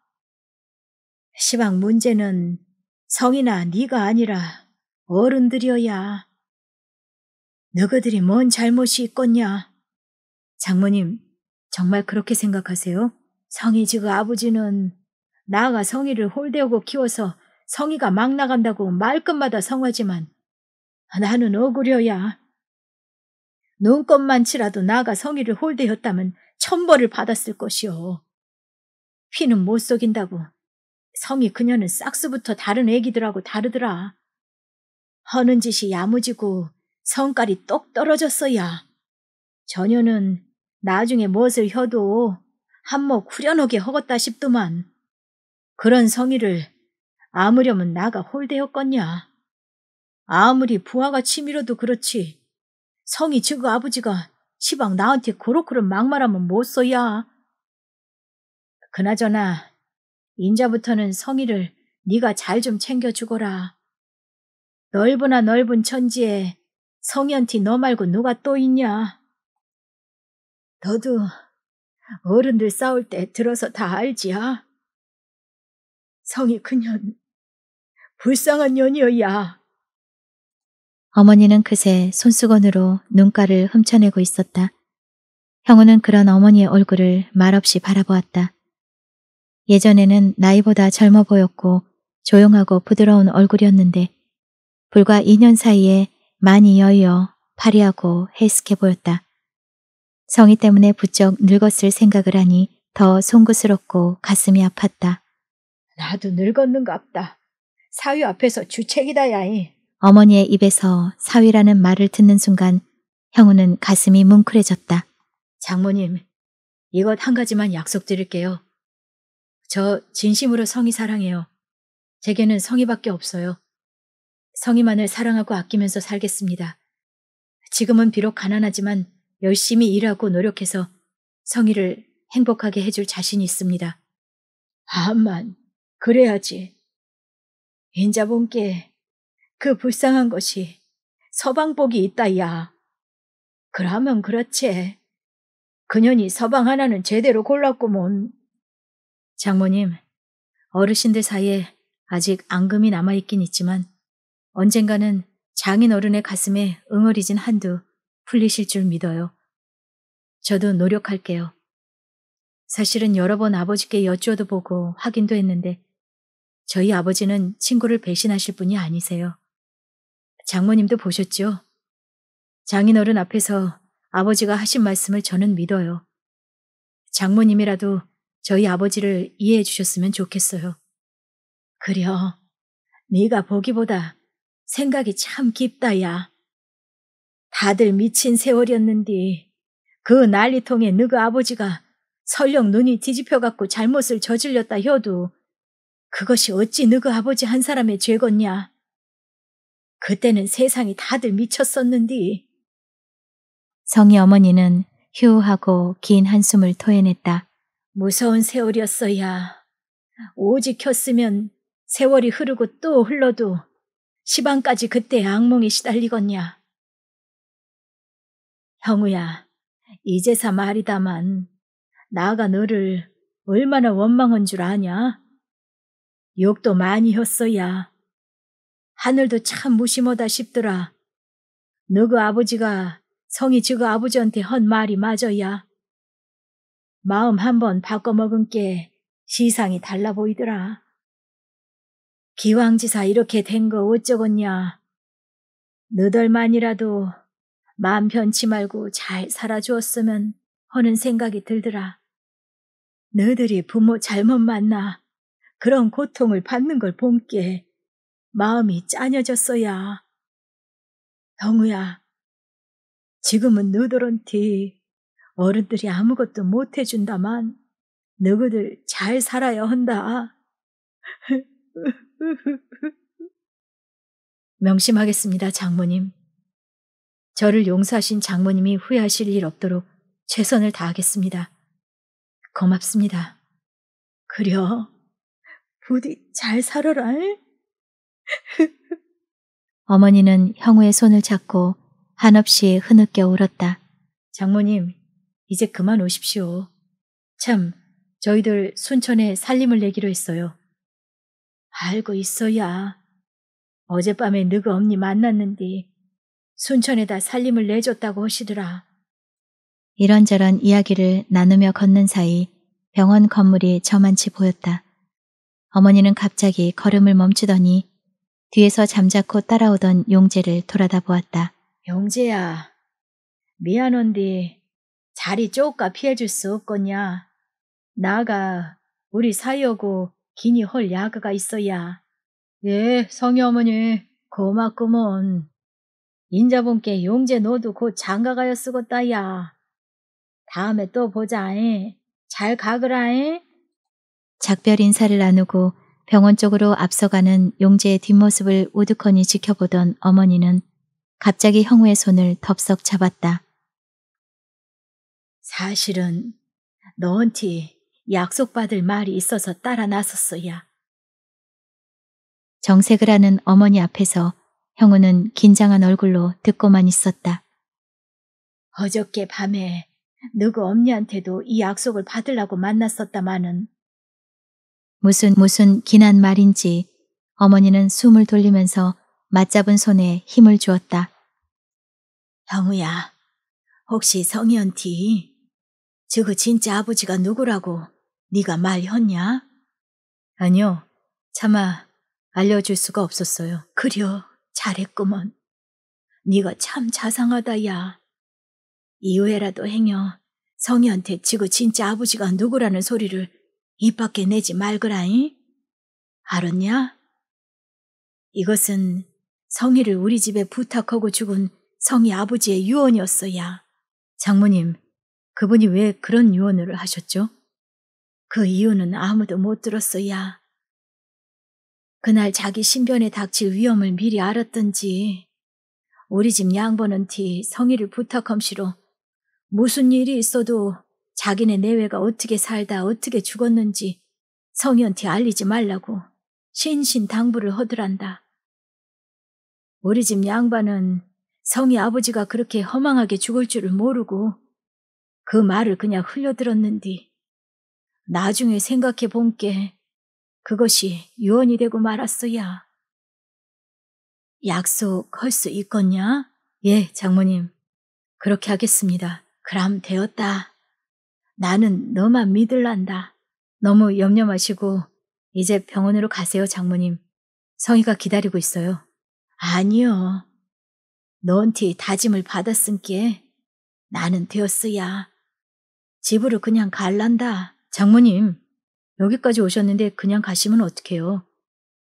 시방 문제는 성이나 네가 아니라 어른들이어야. 너희들이 뭔 잘못이 있겠냐? 장모님, 정말 그렇게 생각하세요? 성이 지그 아버지는 나가 성의를 홀대하고 키워서 성의가 막 나간다고 말끝마다 성하지만 나는 억울여야 눈꽃만치라도 나가 성의를 홀대였다면 천벌을 받았을 것이오. 피는 못 속인다고. 성이 그녀는 싹스부터 다른 애기들하고 다르더라. 하는 짓이 야무지고 성깔이 똑 떨어졌어야. 전혀는 나중에 무엇을 혀도 한몫 후련하게 허겄다 싶더만. 그런 성의를 아무렴은 나가 홀대였겄냐 아무리 부하가 치밀어도 그렇지. 성이 증그 아버지가 시방 나한테 고로코로 막말하면 못 써야. 그나저나 인자부터는 성이를 네가 잘 좀 챙겨주거라. 넓으나 넓은 천지에 성현티 너 말고 누가 또 있냐? 너도 어른들 싸울 때 들어서 다 알지야? 성이 그년 불쌍한 년이여야. 어머니는 그새 손수건으로 눈가를 훔쳐내고 있었다. 형우는 그런 어머니의 얼굴을 말없이 바라보았다. 예전에는 나이보다 젊어 보였고 조용하고 부드러운 얼굴이었는데 불과 2년 사이에 많이 여여 파리하고 헬스케 보였다. 성이 때문에 부쩍 늙었을 생각을 하니 더 송구스럽고 가슴이 아팠다. 나도 늙었는갑다. 사위 앞에서 주책이다 야이. 어머니의 입에서 사위라는 말을 듣는 순간 형우는 가슴이 뭉클해졌다. 장모님, 이것 한 가지만 약속드릴게요. 저 진심으로 성희 사랑해요. 제게는 성희밖에 없어요. 성희만을 사랑하고 아끼면서 살겠습니다. 지금은 비록 가난하지만 열심히 일하고 노력해서 성희를 행복하게 해줄 자신이 있습니다. 아만, 그래야지. 인자본께 그 불쌍한 것이 서방복이 있다야. 그러면 그렇지. 그년이 서방 하나는 제대로 골랐구먼. 장모님, 어르신들 사이에 아직 앙금이 남아있긴 있지만 언젠가는 장인 어른의 가슴에 응어리진 한두 풀리실 줄 믿어요. 저도 노력할게요. 사실은 여러 번 아버지께 여쭈어도 보고 확인도 했는데 저희 아버지는 친구를 배신하실 분이 아니세요. 장모님도 보셨죠? 장인어른 앞에서 아버지가 하신 말씀을 저는 믿어요. 장모님이라도 저희 아버지를 이해해 주셨으면 좋겠어요. 그려, 네가 보기보다 생각이 참 깊다야. 다들 미친 세월이었는디 그 난리통에 너그 아버지가 설령 눈이 뒤집혀갖고 잘못을 저질렸다 혀도 그것이 어찌 너그 아버지 한 사람의 죄겠냐. 그때는 세상이 다들 미쳤었는디. 성희 어머니는 휴하고 긴 한숨을 토해냈다. 무서운 세월이었어야. 오직 켰으면 세월이 흐르고 또 흘러도 시방까지 그때 악몽에 시달리겄냐 형우야, 이제사 말이다만 나가 너를 얼마나 원망한 줄 아냐? 욕도 많이 했어야. 하늘도 참 무심하다 싶더라. 너그 아버지가 성이 지그 아버지한테 헌 말이 맞아야. 마음 한 번 바꿔먹은 게 시상이 달라 보이더라. 기왕지사 이렇게 된 거 어쩌겠냐. 너덜만이라도 마음 편치 말고 잘 살아주었으면 하는 생각이 들더라. 너들이 부모 잘못 만나 그런 고통을 받는 걸 본께 마음이 짜여졌어야. 영우야, 지금은 너들한테 어른들이 아무것도 못 해준다만 너희들 잘 살아야 한다. 명심하겠습니다, 장모님. 저를 용서하신 장모님이 후회하실 일 없도록 최선을 다하겠습니다. 고맙습니다. 그려. 부디 잘 살아라. 어머니는 형우의 손을 잡고 한없이 흐느껴 울었다. 장모님, 이제 그만 오십시오. 참, 저희들 순천에 살림을 내기로 했어요. 알고 있어야. 어젯밤에 너그 엄니 만났는데 순천에다 살림을 내줬다고 하시더라. 이런저런 이야기를 나누며 걷는 사이 병원 건물이 저만치 보였다. 어머니는 갑자기 걸음을 멈추더니 뒤에서 잠자코 따라오던 용재를 돌아다 보았다. 용재야, 미안한디 자리 쪼까 피해줄 수 없겠냐. 나가 우리 사이오고 기니 헐야그가 있어야. 예, 성희 어머니 고맙구먼. 인자분께 용재 너도 곧 장가가야 쓰겄다야. 다음에 또 보자잉. 잘 가그라잉. 작별 인사를 나누고 병원 쪽으로 앞서가는 용재의 뒷모습을 우두커니 지켜보던 어머니는 갑자기 형우의 손을 덥석 잡았다. 사실은 너한테 약속받을 말이 있어서 따라 나섰어야. 정색을 하는 어머니 앞에서 형우는 긴장한 얼굴로 듣고만 있었다. 어저께 밤에 누구 엄니한테도 이 약속을 받으려고 만났었다마는 무슨 무슨 기난 말인지 어머니는 숨을 돌리면서 맞잡은 손에 힘을 주었다. 형우야 혹시 성희언 티, 저거 진짜 아버지가 누구라고 네가 말했냐? 아니요, 차마 알려줄 수가 없었어요. 그려, 잘했구먼. 네가 참 자상하다, 야. 이후에라도 행여 성희한테 지구 진짜 아버지가 누구라는 소리를 입 밖에 내지 말거라잉. 알았냐? 이것은 성희를 우리 집에 부탁하고 죽은 성희 아버지의 유언이었어야. 장모님, 그분이 왜 그런 유언을 하셨죠? 그 이유는 아무도 못 들었어야. 그날 자기 신변에 닥칠 위험을 미리 알았던지 우리 집 양보는 티성의를 부탁함시로 무슨 일이 있어도 자기네 내외가 어떻게 살다 어떻게 죽었는지 성희한테 알리지 말라고 신신당부를 허들한다. 우리 집 양반은 성이 아버지가 그렇게 허망하게 죽을 줄을 모르고 그 말을 그냥 흘려들었는디 나중에 생각해 본 게 그것이 유언이 되고 말았어야. 약속할 수 있겠냐? 예, 장모님. 그렇게 하겠습니다. 그럼 되었다. 나는 너만 믿을란다. 너무 염려 마시고 이제 병원으로 가세요, 장모님. 성희가 기다리고 있어요. 아니요. 너한테 다짐을 받았은께 나는 되었어야 집으로 그냥 갈란다. 장모님, 여기까지 오셨는데 그냥 가시면 어떡해요?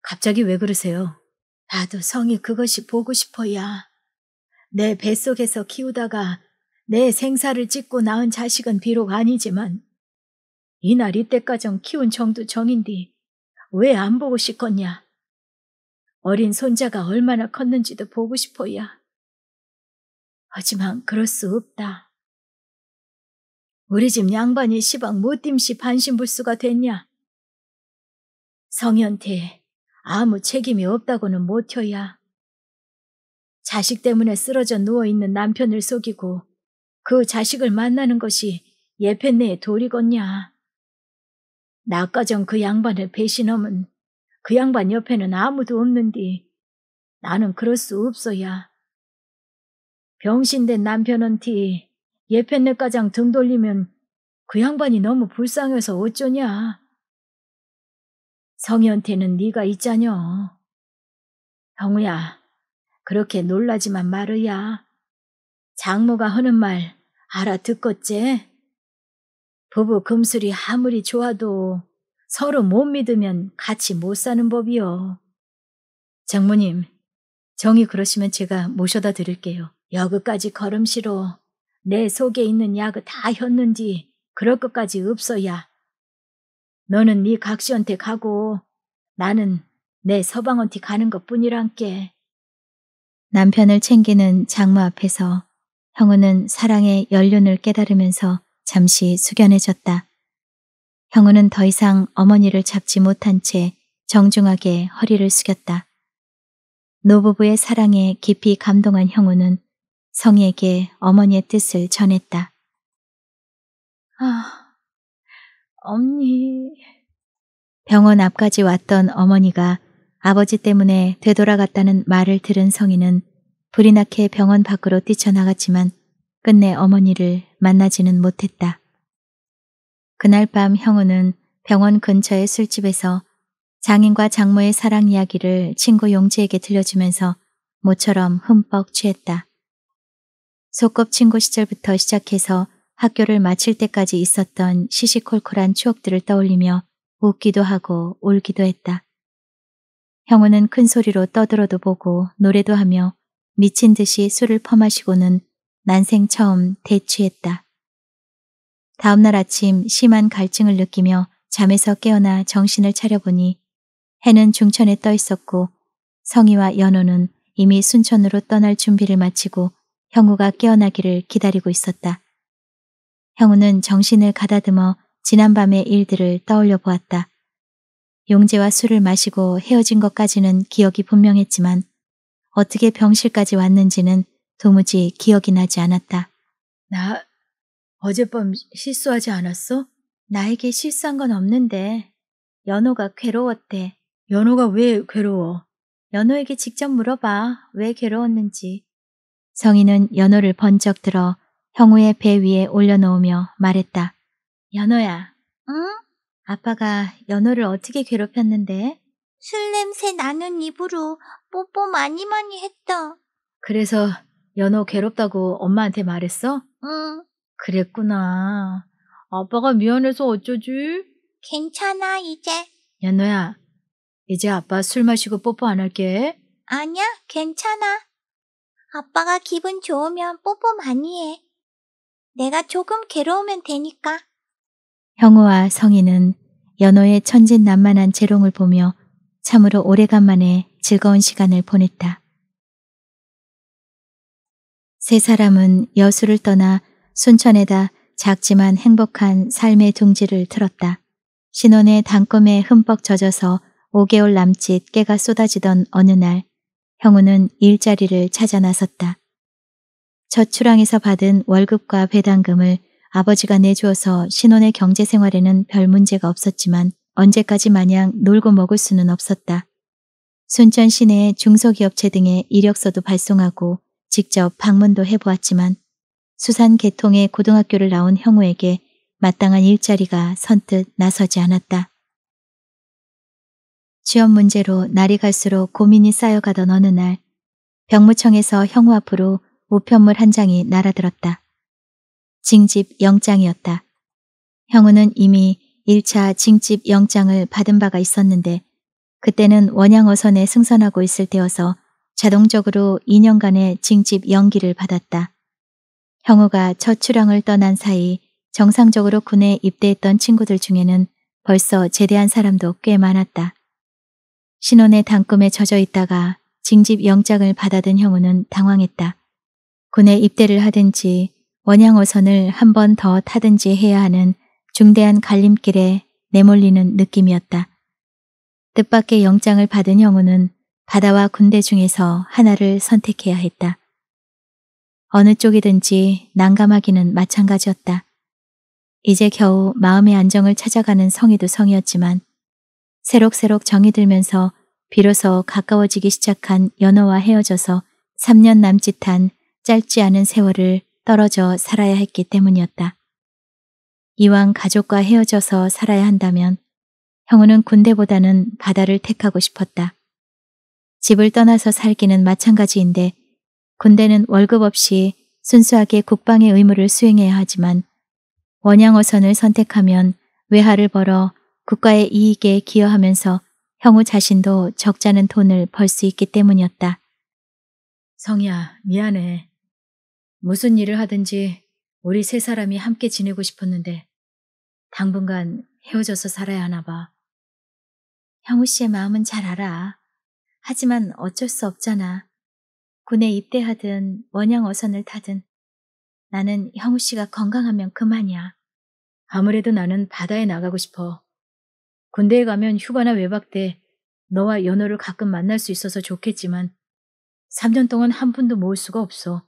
갑자기 왜 그러세요? 나도 성이 그것이 보고 싶어야. 내 뱃속에서 키우다가 내 생사를 찍고 낳은 자식은 비록 아니지만 이날 이때까정 키운 정도 정인디 왜 안 보고 싶었냐 어린 손자가 얼마나 컸는지도 보고 싶어야. 하지만 그럴 수 없다. 우리 집 양반이 시방 못됨시 반신불수가 됐냐? 성현태 아무 책임이 없다고는 못혀야. 자식 때문에 쓰러져 누워있는 남편을 속이고 그 자식을 만나는 것이 예편네의 도리겠냐. 나까 정그 양반을 배신하면 그 양반 옆에는 아무도 없는디 나는 그럴 수 없어야. 병신된 남편은티예편네 가장 등 돌리면 그 양반이 너무 불쌍해서 어쩌냐. 성희한테는 네가 있자녀. 형우야, 그렇게 놀라지만 말이야. 장모가 하는 말 알아듣겄제? 부부 금술이 아무리 좋아도 서로 못 믿으면 같이 못 사는 법이요. 장모님, 정이 그러시면 제가 모셔다 드릴게요. 여기까지 걸음시로 내 속에 있는 약을 다 혔는지 그럴 것까지 없어야. 너는 네 각시한테 가고 나는 내 서방한테 가는 것뿐이란께. 남편을 챙기는 장모 앞에서 형우는 사랑의 연륜을 깨달으면서 잠시 숙연해졌다. 형우는 더 이상 어머니를 잡지 못한 채 정중하게 허리를 숙였다. 노부부의 사랑에 깊이 감동한 형우는 성희에게 어머니의 뜻을 전했다. 아, 엄니. 병원 앞까지 왔던 어머니가 아버지 때문에 되돌아갔다는 말을 들은 성희는 불이 나게 병원 밖으로 뛰쳐나갔지만 끝내 어머니를 만나지는 못했다. 그날 밤 형우는 병원 근처의 술집에서 장인과 장모의 사랑 이야기를 친구 용지에게 들려주면서 모처럼 흠뻑 취했다. 소꿉친구 시절부터 시작해서 학교를 마칠 때까지 있었던 시시콜콜한 추억들을 떠올리며 웃기도 하고 울기도 했다. 형우는 큰 소리로 떠들어도 보고 노래도 하며 미친 듯이 술을 퍼마시고는 난생 처음 대취했다. 다음날 아침 심한 갈증을 느끼며 잠에서 깨어나 정신을 차려보니 해는 중천에 떠 있었고 성희와 연호는 이미 순천으로 떠날 준비를 마치고 형우가 깨어나기를 기다리고 있었다. 형우는 정신을 가다듬어 지난밤의 일들을 떠올려 보았다. 용재와 술을 마시고 헤어진 것까지는 기억이 분명했지만 어떻게 병실까지 왔는지는 도무지 기억이 나지 않았다. 나 어젯밤 실수하지 않았어? 나에게 실수한 건 없는데 연호가 괴로웠대. 연호가 왜 괴로워? 연호에게 직접 물어봐. 왜 괴로웠는지. 성인은 연호를 번쩍 들어 형우의 배 위에 올려놓으며 말했다. 연호야. 응? 아빠가 연호를 어떻게 괴롭혔는데? 술 냄새 나는 입으로 뽀뽀 많이 많이 했다. 그래서 연호 괴롭다고 엄마한테 말했어? 응. 그랬구나. 아빠가 미안해서 어쩌지? 괜찮아, 이제. 연호야, 이제 아빠 술 마시고 뽀뽀 안 할게. 아니야, 괜찮아. 아빠가 기분 좋으면 뽀뽀 많이 해. 내가 조금 괴로우면 되니까. 형우와 성희는 연호의 천진난만한 재롱을 보며 참으로 오래간만에 즐거운 시간을 보냈다. 세 사람은 여수를 떠나 순천에다 작지만 행복한 삶의 둥지를 틀었다. 신혼의 단꿈에 흠뻑 젖어서 5개월 남짓 깨가 쏟아지던 어느 날 형우는 일자리를 찾아 나섰다. 저출항에서 받은 월급과 배당금을 아버지가 내주어서 신혼의 경제생활에는 별 문제가 없었지만 언제까지 마냥 놀고 먹을 수는 없었다. 순천 시내 중소기업체 등의 이력서도 발송하고 직접 방문도 해보았지만 수산 계통의 고등학교를 나온 형우에게 마땅한 일자리가 선뜻 나서지 않았다. 취업 문제로 날이 갈수록 고민이 쌓여가던 어느 날 병무청에서 형우 앞으로 우편물 한 장이 날아들었다. 징집 영장이었다. 형우는 이미 1차 징집 영장을 받은 바가 있었는데 그때는 원양어선에 승선하고 있을 때여서 자동적으로 2년간의 징집 연기를 받았다. 형우가 첫 출항을 떠난 사이 정상적으로 군에 입대했던 친구들 중에는 벌써 제대한 사람도 꽤 많았다. 신혼의 단꿈에 젖어 있다가 징집 영장을 받아든 형우는 당황했다. 군에 입대를 하든지 원양어선을 한 번 더 타든지 해야 하는 중대한 갈림길에 내몰리는 느낌이었다. 뜻밖의 영장을 받은 형우는 바다와 군대 중에서 하나를 선택해야 했다. 어느 쪽이든지 난감하기는 마찬가지였다. 이제 겨우 마음의 안정을 찾아가는 성이도 성이었지만 새록새록 정이 들면서 비로소 가까워지기 시작한 연어와 헤어져서 3년 남짓한 짧지 않은 세월을 떨어져 살아야 했기 때문이었다. 이왕 가족과 헤어져서 살아야 한다면 형우는 군대보다는 바다를 택하고 싶었다. 집을 떠나서 살기는 마찬가지인데 군대는 월급 없이 순수하게 국방의 의무를 수행해야 하지만 원양어선을 선택하면 외화를 벌어 국가의 이익에 기여하면서 형우 자신도 적잖은 돈을 벌 수 있기 때문이었다. 성희야, 미안해. 무슨 일을 하든지 우리 세 사람이 함께 지내고 싶었는데 당분간 헤어져서 살아야 하나 봐. 형우 씨의 마음은 잘 알아. 하지만 어쩔 수 없잖아. 군에 입대하든 원양 어선을 타든 나는 형우 씨가 건강하면 그만이야. 아무래도 나는 바다에 나가고 싶어. 군대에 가면 휴가나 외박 때 너와 연호를 가끔 만날 수 있어서 좋겠지만 3년 동안 한분도 모을 수가 없어.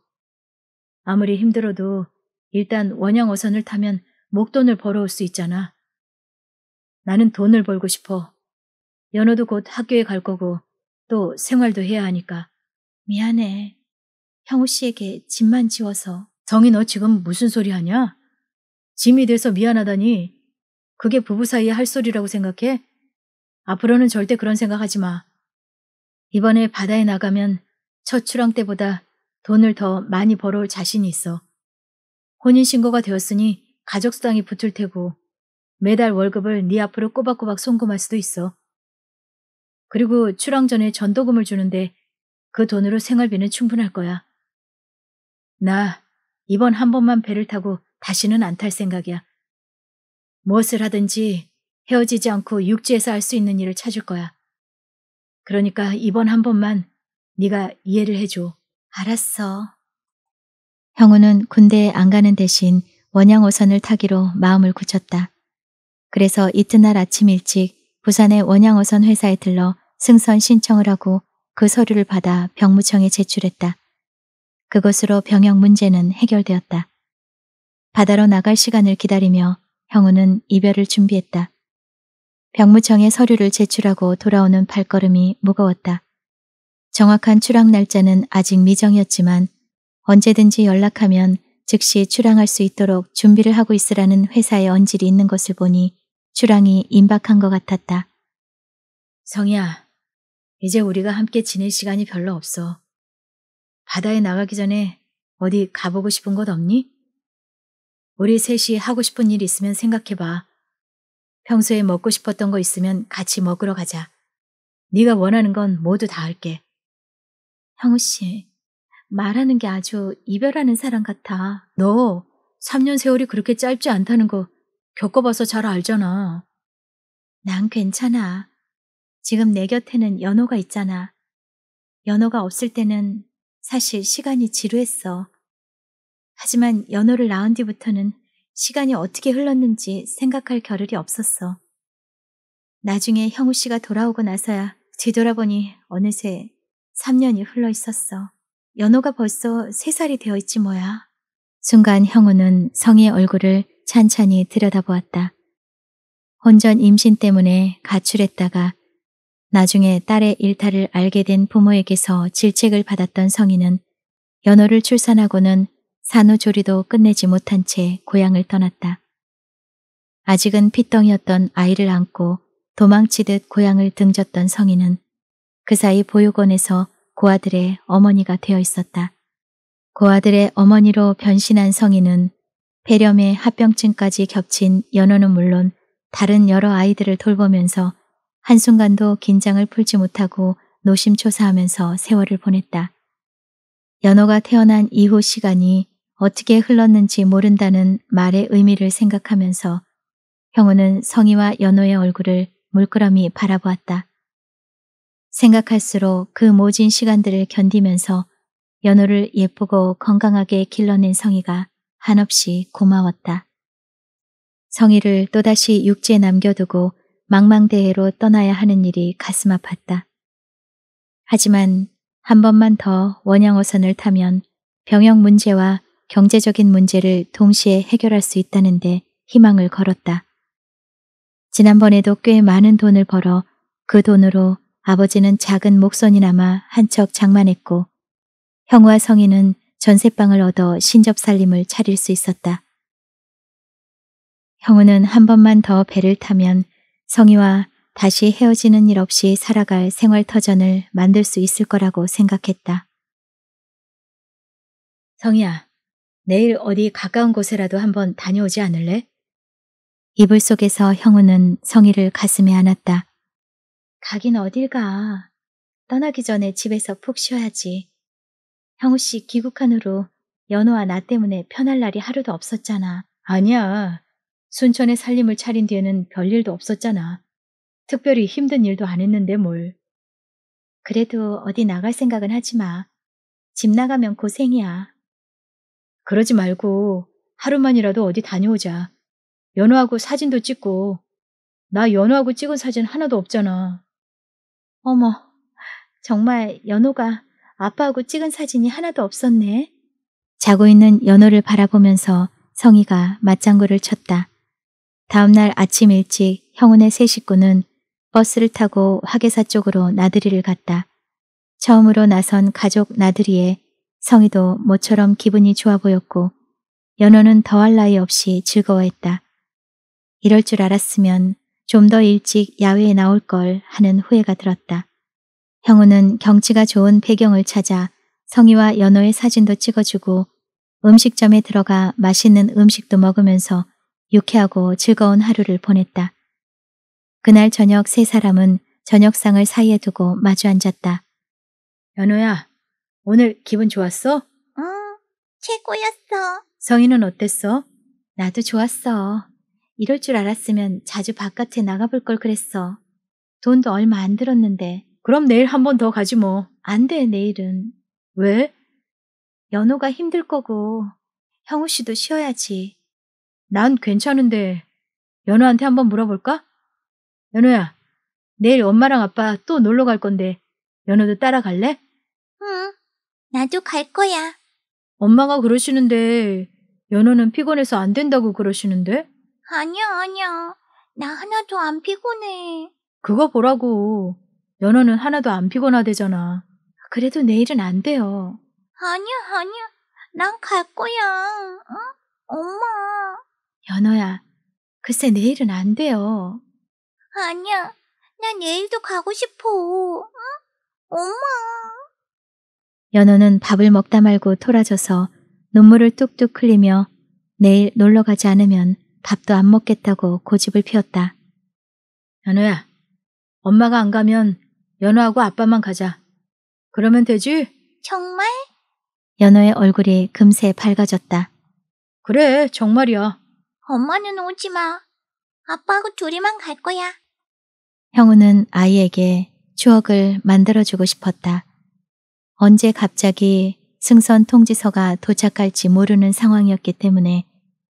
아무리 힘들어도 일단 원양 어선을 타면 목돈을 벌어올 수 있잖아. 나는 돈을 벌고 싶어. 연호도 곧 학교에 갈 거고 또 생활도 해야 하니까. 미안해. 형우 씨에게 짐만 지워서. 정이 너 지금 무슨 소리 하냐? 짐이 돼서 미안하다니. 그게 부부 사이에 할 소리라고 생각해? 앞으로는 절대 그런 생각하지 마. 이번에 바다에 나가면 첫 출항 때보다 돈을 더 많이 벌어올 자신이 있어. 혼인신고가 되었으니 가족수당이 붙을 테고 매달 월급을 네 앞으로 꼬박꼬박 송금할 수도 있어. 그리고 출항 전에 전도금을 주는데 그 돈으로 생활비는 충분할 거야. 나 이번 한 번만 배를 타고 다시는 안 탈 생각이야. 무엇을 하든지 헤어지지 않고 육지에서 할 수 있는 일을 찾을 거야. 그러니까 이번 한 번만 네가 이해를 해줘. 알았어. 형우는 군대에 안 가는 대신 원양어선을 타기로 마음을 굳혔다. 그래서 이튿날 아침 일찍 부산의 원양어선 회사에 들러 승선 신청을 하고 그 서류를 받아 병무청에 제출했다. 그것으로 병역 문제는 해결되었다. 바다로 나갈 시간을 기다리며 형우는 이별을 준비했다. 병무청에 서류를 제출하고 돌아오는 발걸음이 무거웠다. 정확한 출항 날짜는 아직 미정이었지만 언제든지 연락하면 즉시 출항할 수 있도록 준비를 하고 있으라는 회사의 언질이 있는 것을 보니 출항이 임박한 것 같았다. 성희야, 이제 우리가 함께 지낼 시간이 별로 없어. 바다에 나가기 전에 어디 가보고 싶은 곳 없니? 우리 셋이 하고 싶은 일 있으면 생각해봐. 평소에 먹고 싶었던 거 있으면 같이 먹으러 가자. 네가 원하는 건 모두 다 할게. 형우 씨, 말하는 게 아주 이별하는 사람 같아. 너 3년 세월이 그렇게 짧지 않다는 거 겪어봐서 잘 알잖아. 난 괜찮아. 지금 내 곁에는 연호가 있잖아. 연호가 없을 때는 사실 시간이 지루했어. 하지만 연호를 낳은 뒤부터는 시간이 어떻게 흘렀는지 생각할 겨를이 없었어. 나중에 형우 씨가 돌아오고 나서야 뒤돌아보니 어느새 3년이 흘러 있었어. 연호가 벌써 3살이 되어 있지 뭐야. 순간 형우는 성의 얼굴을 찬찬히 들여다보았다. 혼전 임신 때문에 가출했다가 나중에 딸의 일탈을 알게 된 부모에게서 질책을 받았던 성인은 연호를 출산하고는 산후조리도 끝내지 못한 채 고향을 떠났다. 아직은 핏덩이였던 아이를 안고 도망치듯 고향을 등졌던 성인은 그 사이 보육원에서 고아들의 어머니가 되어 있었다. 고아들의 어머니로 변신한 성인은 폐렴에 합병증까지 겹친 연호는 물론 다른 여러 아이들을 돌보면서 한순간도 긴장을 풀지 못하고 노심초사하면서 세월을 보냈다. 연호가 태어난 이후 시간이 어떻게 흘렀는지 모른다는 말의 의미를 생각하면서 형우는 성희와 연호의 얼굴을 물끄러미 바라보았다. 생각할수록 그 모진 시간들을 견디면서 연호를 예쁘고 건강하게 길러낸 성희가 한없이 고마웠다. 성희를 또다시 육지에 남겨두고 망망대해로 떠나야 하는 일이 가슴 아팠다. 하지만 한 번만 더 원양어선을 타면 병역 문제와 경제적인 문제를 동시에 해결할 수 있다는데 희망을 걸었다. 지난번에도 꽤 많은 돈을 벌어 그 돈으로 아버지는 작은 목선이나마 한 척 장만했고 형우와 성인은 전세방을 얻어 신접 살림을 차릴 수 있었다. 형우는 한 번만 더 배를 타면 성희와 다시 헤어지는 일 없이 살아갈 생활터전을 만들 수 있을 거라고 생각했다. 성희야, 내일 어디 가까운 곳에라도 한번 다녀오지 않을래? 이불 속에서 형우는 성희를 가슴에 안았다. 가긴 어딜 가. 떠나기 전에 집에서 푹 쉬어야지. 형우 씨 귀국한 후로 연호와 나 때문에 편할 날이 하루도 없었잖아. 아니야. 순천에 살림을 차린 뒤에는 별일도 없었잖아. 특별히 힘든 일도 안 했는데 뭘. 그래도 어디 나갈 생각은 하지 마. 집 나가면 고생이야. 그러지 말고 하루만이라도 어디 다녀오자. 연우하고 사진도 찍고. 나 연우하고 찍은 사진 하나도 없잖아. 어머, 정말 연우가 아빠하고 찍은 사진이 하나도 없었네. 자고 있는 연우를 바라보면서 성희가 맞장구를 쳤다. 다음날 아침 일찍 형훈의 세 식구는 버스를 타고 화계사 쪽으로 나들이를 갔다. 처음으로 나선 가족 나들이에 성희도 모처럼 기분이 좋아 보였고 연호는 더할 나위 없이 즐거워했다. 이럴 줄 알았으면 좀 더 일찍 야외에 나올 걸 하는 후회가 들었다. 형우는 경치가 좋은 배경을 찾아 성희와 연호의 사진도 찍어주고 음식점에 들어가 맛있는 음식도 먹으면서 유쾌하고 즐거운 하루를 보냈다. 그날 저녁 세 사람은 저녁상을 사이에 두고 마주 앉았다. 연호야, 오늘 기분 좋았어? 응, 어, 최고였어. 성인은 어땠어? 나도 좋았어. 이럴 줄 알았으면 자주 바깥에 나가볼 걸 그랬어. 돈도 얼마 안 들었는데. 그럼 내일 한 번 더 가지 뭐. 안 돼, 내일은. 왜? 연호가 힘들 거고, 형우 씨도 쉬어야지. 난 괜찮은데 연우한테 한번 물어볼까? 연우야, 내일 엄마랑 아빠 또 놀러 갈 건데 연우도 따라갈래? 응, 나도 갈 거야. 엄마가 그러시는데 연우는 피곤해서 안 된다고 그러시는데? 아니야, 아니야. 나 하나도 안 피곤해. 그거 보라고. 연우는 하나도 안 피곤하대잖아. 그래도 내일은 안 돼요. 아니야, 아니야. 난 갈 거야. 응? 엄마. 연호야, 글쎄 내일은 안 돼요. 아니야, 나 내일도 가고 싶어. 응? 엄마. 연호는 밥을 먹다 말고 토라져서 눈물을 뚝뚝 흘리며 내일 놀러 가지 않으면 밥도 안 먹겠다고 고집을 피웠다. 연호야, 엄마가 안 가면 연호하고 아빠만 가자. 그러면 되지? 정말? 연호의 얼굴이 금세 밝아졌다. 그래, 정말이야. 엄마는 오지 마. 아빠하고 둘이만 갈 거야. 형우는 아이에게 추억을 만들어주고 싶었다. 언제 갑자기 승선 통지서가 도착할지 모르는 상황이었기 때문에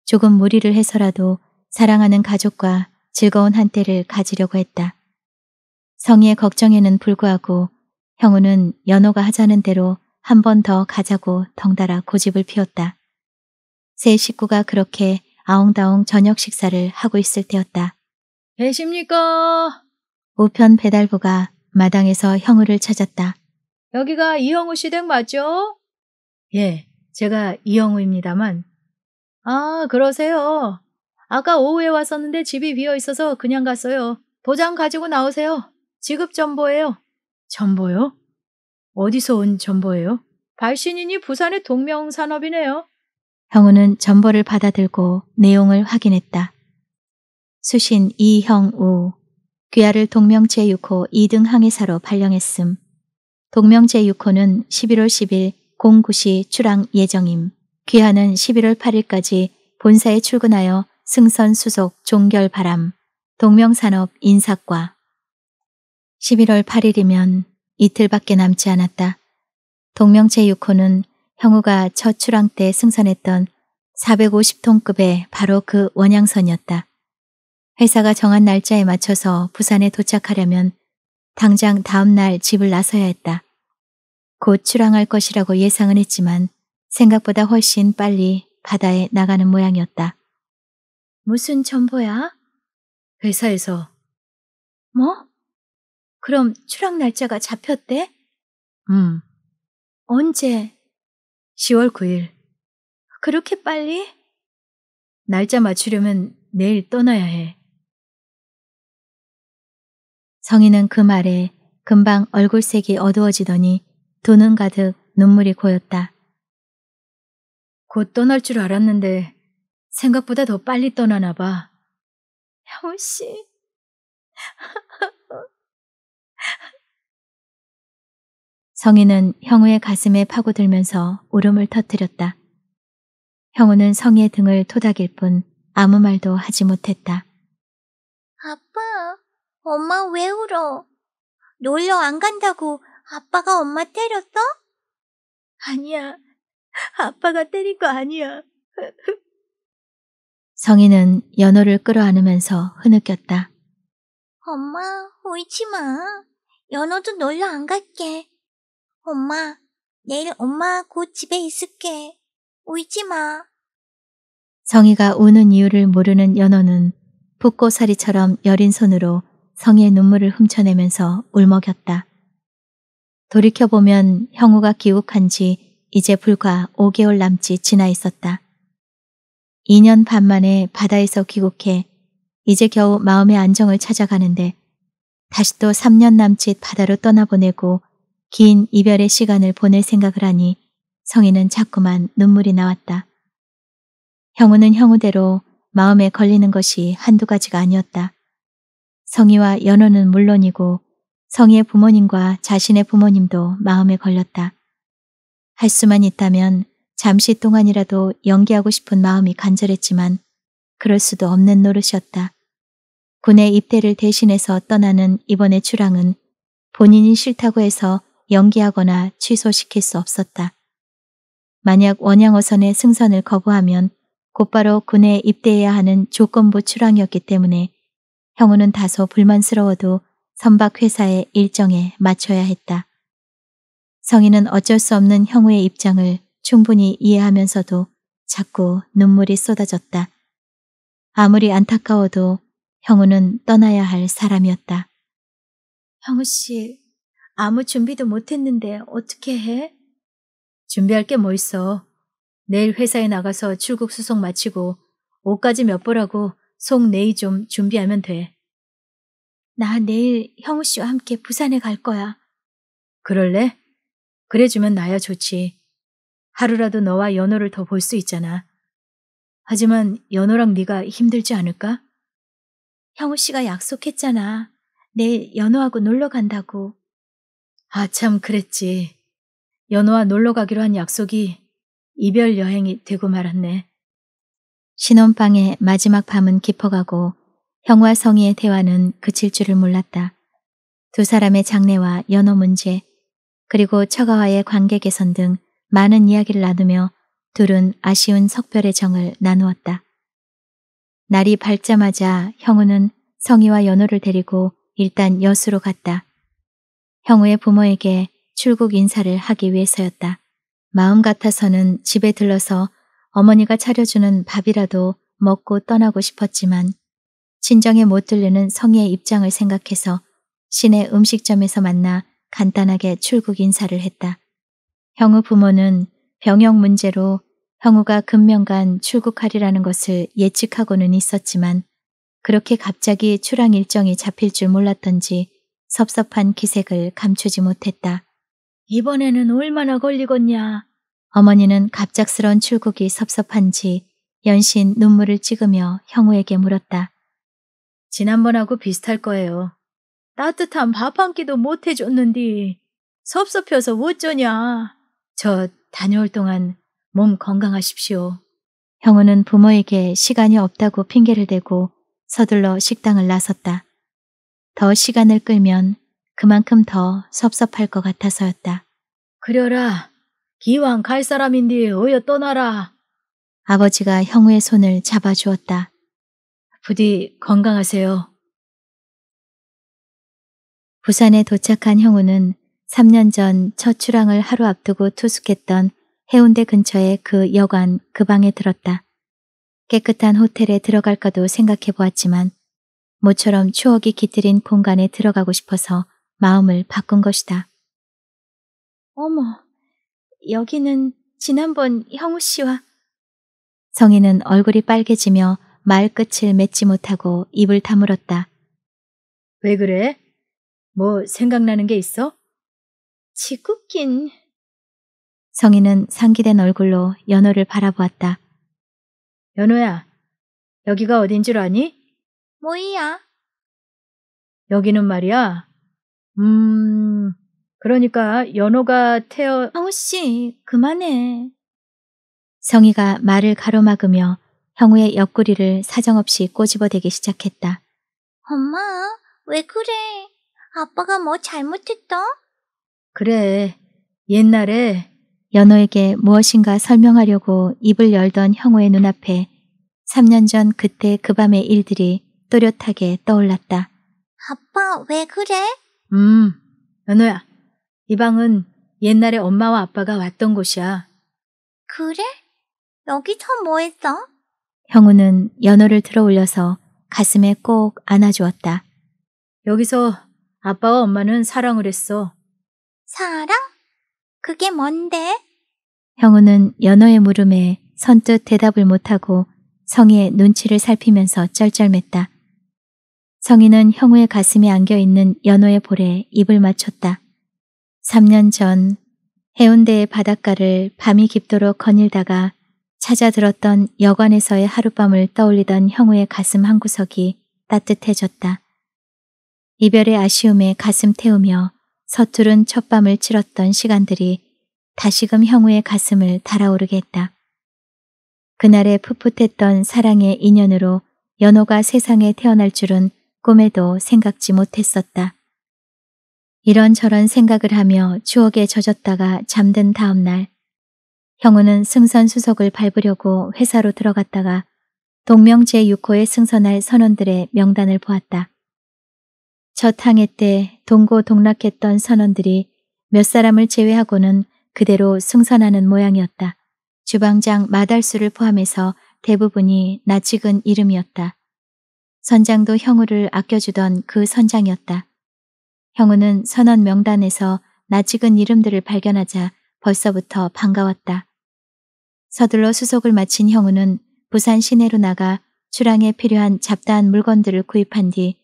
조금 무리를 해서라도 사랑하는 가족과 즐거운 한때를 가지려고 했다. 성희의 걱정에는 불구하고 형우는 연호가 하자는 대로 한 번 더 가자고 덩달아 고집을 피웠다. 세 식구가 그렇게 아웅다웅 저녁 식사를 하고 있을 때였다. 계십니까? 우편 배달부가 마당에서 형우를 찾았다. 여기가 이형우 시댁 맞죠? 예, 제가 이형우입니다만. 아, 그러세요. 아까 오후에 왔었는데 집이 비어 있어서 그냥 갔어요. 도장 가지고 나오세요. 지급 전보예요. 전보요? 어디서 온 전보예요? 발신인이 부산의 동명산업이네요. 형우는 전보를 받아들고 내용을 확인했다. 수신 이형우 귀하를 동명제 6호 2등 항해사로 발령했음. 동명제 6호는 11월 10일 09시 출항 예정임. 귀하는 11월 8일까지 본사에 출근하여 승선 수속 종결 바람. 동명산업 인사과 11월 8일이면 이틀밖에 남지 않았다. 동명제 6호는 형우가 첫 출항 때 승선했던 450톤급의 바로 그 원양선이었다. 회사가 정한 날짜에 맞춰서 부산에 도착하려면 당장 다음날 집을 나서야 했다. 곧 출항할 것이라고 예상은 했지만 생각보다 훨씬 빨리 바다에 나가는 모양이었다. 무슨 전보야? 회사에서. 뭐? 그럼 출항 날짜가 잡혔대? 음. 언제? 10월 9일. 그렇게 빨리? 날짜 맞추려면 내일 떠나야 해. 성희는 그 말에 금방 얼굴색이 어두워지더니 두 눈 가득 눈물이 고였다. 곧 떠날 줄 알았는데 생각보다 더 빨리 떠나나 봐. 형우 씨. 성희는 형우의 가슴에 파고들면서 울음을 터뜨렸다. 형우는 성희의 등을 토닥일 뿐 아무 말도 하지 못했다. 아빠, 엄마 왜 울어? 놀러 안 간다고 아빠가 엄마 때렸어? 아니야. 아빠가 때린 거 아니야. 성희는 연호를 끌어안으면서 흐느꼈다. 엄마, 울지 마. 연호도 놀러 안 갈게. 엄마, 내일 엄마 곧 집에 있을게. 울지 마. 성희가 우는 이유를 모르는 연호는 붓고사리처럼 여린 손으로 성의 눈물을 훔쳐내면서 울먹였다. 돌이켜보면 형우가 귀국한지 이제 불과 5개월 남짓 지나 있었다. 2년 반 만에 바다에서 귀국해 이제 겨우 마음의 안정을 찾아가는데 다시 또 3년 남짓 바다로 떠나보내고 긴 이별의 시간을 보낼 생각을 하니 성희는 자꾸만 눈물이 나왔다. 형우는 형우대로 마음에 걸리는 것이 한두 가지가 아니었다. 성희와 연호는 물론이고 성희의 부모님과 자신의 부모님도 마음에 걸렸다. 할 수만 있다면 잠시 동안이라도 연기하고 싶은 마음이 간절했지만 그럴 수도 없는 노릇이었다. 군의 입대를 대신해서 떠나는 이번의 출항은 본인이 싫다고 해서 연기하거나 취소시킬 수 없었다. 만약 원양어선의 승선을 거부하면 곧바로 군에 입대해야 하는 조건부 출항이었기 때문에 형우는 다소 불만스러워도 선박회사의 일정에 맞춰야 했다. 성인은 어쩔 수 없는 형우의 입장을 충분히 이해하면서도 자꾸 눈물이 쏟아졌다. 아무리 안타까워도 형우는 떠나야 할 사람이었다. 형우 씨, 아무 준비도 못했는데 어떻게 해? 준비할 게 뭐 있어. 내일 회사에 나가서 출국 수속 마치고 옷까지 몇 벌하고 속 내이 좀 준비하면 돼. 나 내일 형우 씨와 함께 부산에 갈 거야. 그럴래? 그래주면 나야 좋지. 하루라도 너와 연호를 더 볼 수 있잖아. 하지만 연호랑 네가 힘들지 않을까? 형우 씨가 약속했잖아. 내일 연호하고 놀러 간다고. 아, 참, 그랬지. 연호와 놀러 가기로 한 약속이 이별 여행이 되고 말았네. 신혼방의 마지막 밤은 깊어가고 형과 성희의 대화는 그칠 줄을 몰랐다. 두 사람의 장래와 연호 문제, 그리고 처가와의 관계 개선 등 많은 이야기를 나누며 둘은 아쉬운 석별의 정을 나누었다. 날이 밝자마자 형우는 성희와 연호를 데리고 일단 여수로 갔다. 형우의 부모에게 출국 인사를 하기 위해서였다. 마음 같아서는 집에 들러서 어머니가 차려주는 밥이라도 먹고 떠나고 싶었지만 친정에 못 들르는 성의의 입장을 생각해서 시내 음식점에서 만나 간단하게 출국 인사를 했다. 형우 부모는 병역 문제로 형우가 금명간 출국하리라는 것을 예측하고는 있었지만 그렇게 갑자기 출항 일정이 잡힐 줄 몰랐던지 섭섭한 기색을 감추지 못했다. 이번에는 얼마나 걸리겠냐. 어머니는 갑작스런 출국이 섭섭한지 연신 눈물을 찍으며 형우에게 물었다. 지난번하고 비슷할 거예요. 따뜻한 밥 한 끼도 못 해줬는디 섭섭해서 어쩌냐. 저 다녀올 동안 몸 건강하십시오. 형우는 부모에게 시간이 없다고 핑계를 대고 서둘러 식당을 나섰다. 더 시간을 끌면 그만큼 더 섭섭할 것 같아서였다. 그려라. 기왕 갈 사람인데 어여 떠나라. 아버지가 형우의 손을 잡아주었다. 부디 건강하세요. 부산에 도착한 형우는 3년 전 첫 출항을 하루 앞두고 투숙했던 해운대 근처의 그 여관 그 방에 들었다. 깨끗한 호텔에 들어갈까도 생각해 보았지만 모처럼 추억이 깃들인 공간에 들어가고 싶어서 마음을 바꾼 것이다. 어머, 여기는 지난번 형우 씨와 성희는 얼굴이 빨개지며 말끝을 맺지 못하고 입을 다물었다. 왜 그래? 뭐 생각나는 게 있어? 지구긴. 성희는 상기된 얼굴로 연호를 바라보았다. 연호야, 여기가 어딘 줄 아니? 뭐이야? 여기는 말이야. 음, 그러니까 연호가 태어... 형우씨, 그만해. 성희가 말을 가로막으며 형우의 옆구리를 사정없이 꼬집어대기 시작했다. 엄마, 왜 그래? 아빠가 뭐 잘못했다? 그래, 옛날에 연호에게 무엇인가 설명하려고 입을 열던 형우의 눈앞에 3년 전 그때 그 밤의 일들이 또렷하게 떠올랐다. 아빠, 왜 그래? 음, 연호야이 방은 옛날에 엄마와 아빠가 왔던 곳이야. 그래? 여기 처음 뭐 했어? 형우는 연호를 들어 올려서 가슴에 꼭 안아주었다. 여기서 아빠와 엄마는 사랑을 했어. 사랑? 그게 뭔데? 형우는 연호의 물음에 선뜻 대답을 못하고 성의 눈치를 살피면서 쩔쩔맸다. 성인은 형우의 가슴에 안겨있는 연호의 볼에 입을 맞췄다. 3년 전 해운대의 바닷가를 밤이 깊도록 거닐다가 찾아들었던 여관에서의 하룻밤을 떠올리던 형우의 가슴 한구석이 따뜻해졌다. 이별의 아쉬움에 가슴 태우며 서투른 첫밤을 치렀던 시간들이 다시금 형우의 가슴을 달아오르게 했다. 그날의 풋풋했던 사랑의 인연으로 연호가 세상에 태어날 줄은 꿈에도 생각지 못했었다. 이런저런 생각을 하며 추억에 젖었다가 잠든 다음 날 형우는 승선수석을 밟으려고 회사로 들어갔다가 동명 제6호에 승선할 선원들의 명단을 보았다. 첫 항해 때 동고 동락했던 선원들이 몇 사람을 제외하고는 그대로 승선하는 모양이었다. 주방장 마달수를 포함해서 대부분이 낯익은 이름이었다. 선장도 형우를 아껴주던 그 선장이었다. 형우는 선원 명단에서 낯익은 이름들을 발견하자 벌써부터 반가웠다. 서둘러 수속을 마친 형우는 부산 시내로 나가 출항에 필요한 잡다한 물건들을 구입한 뒤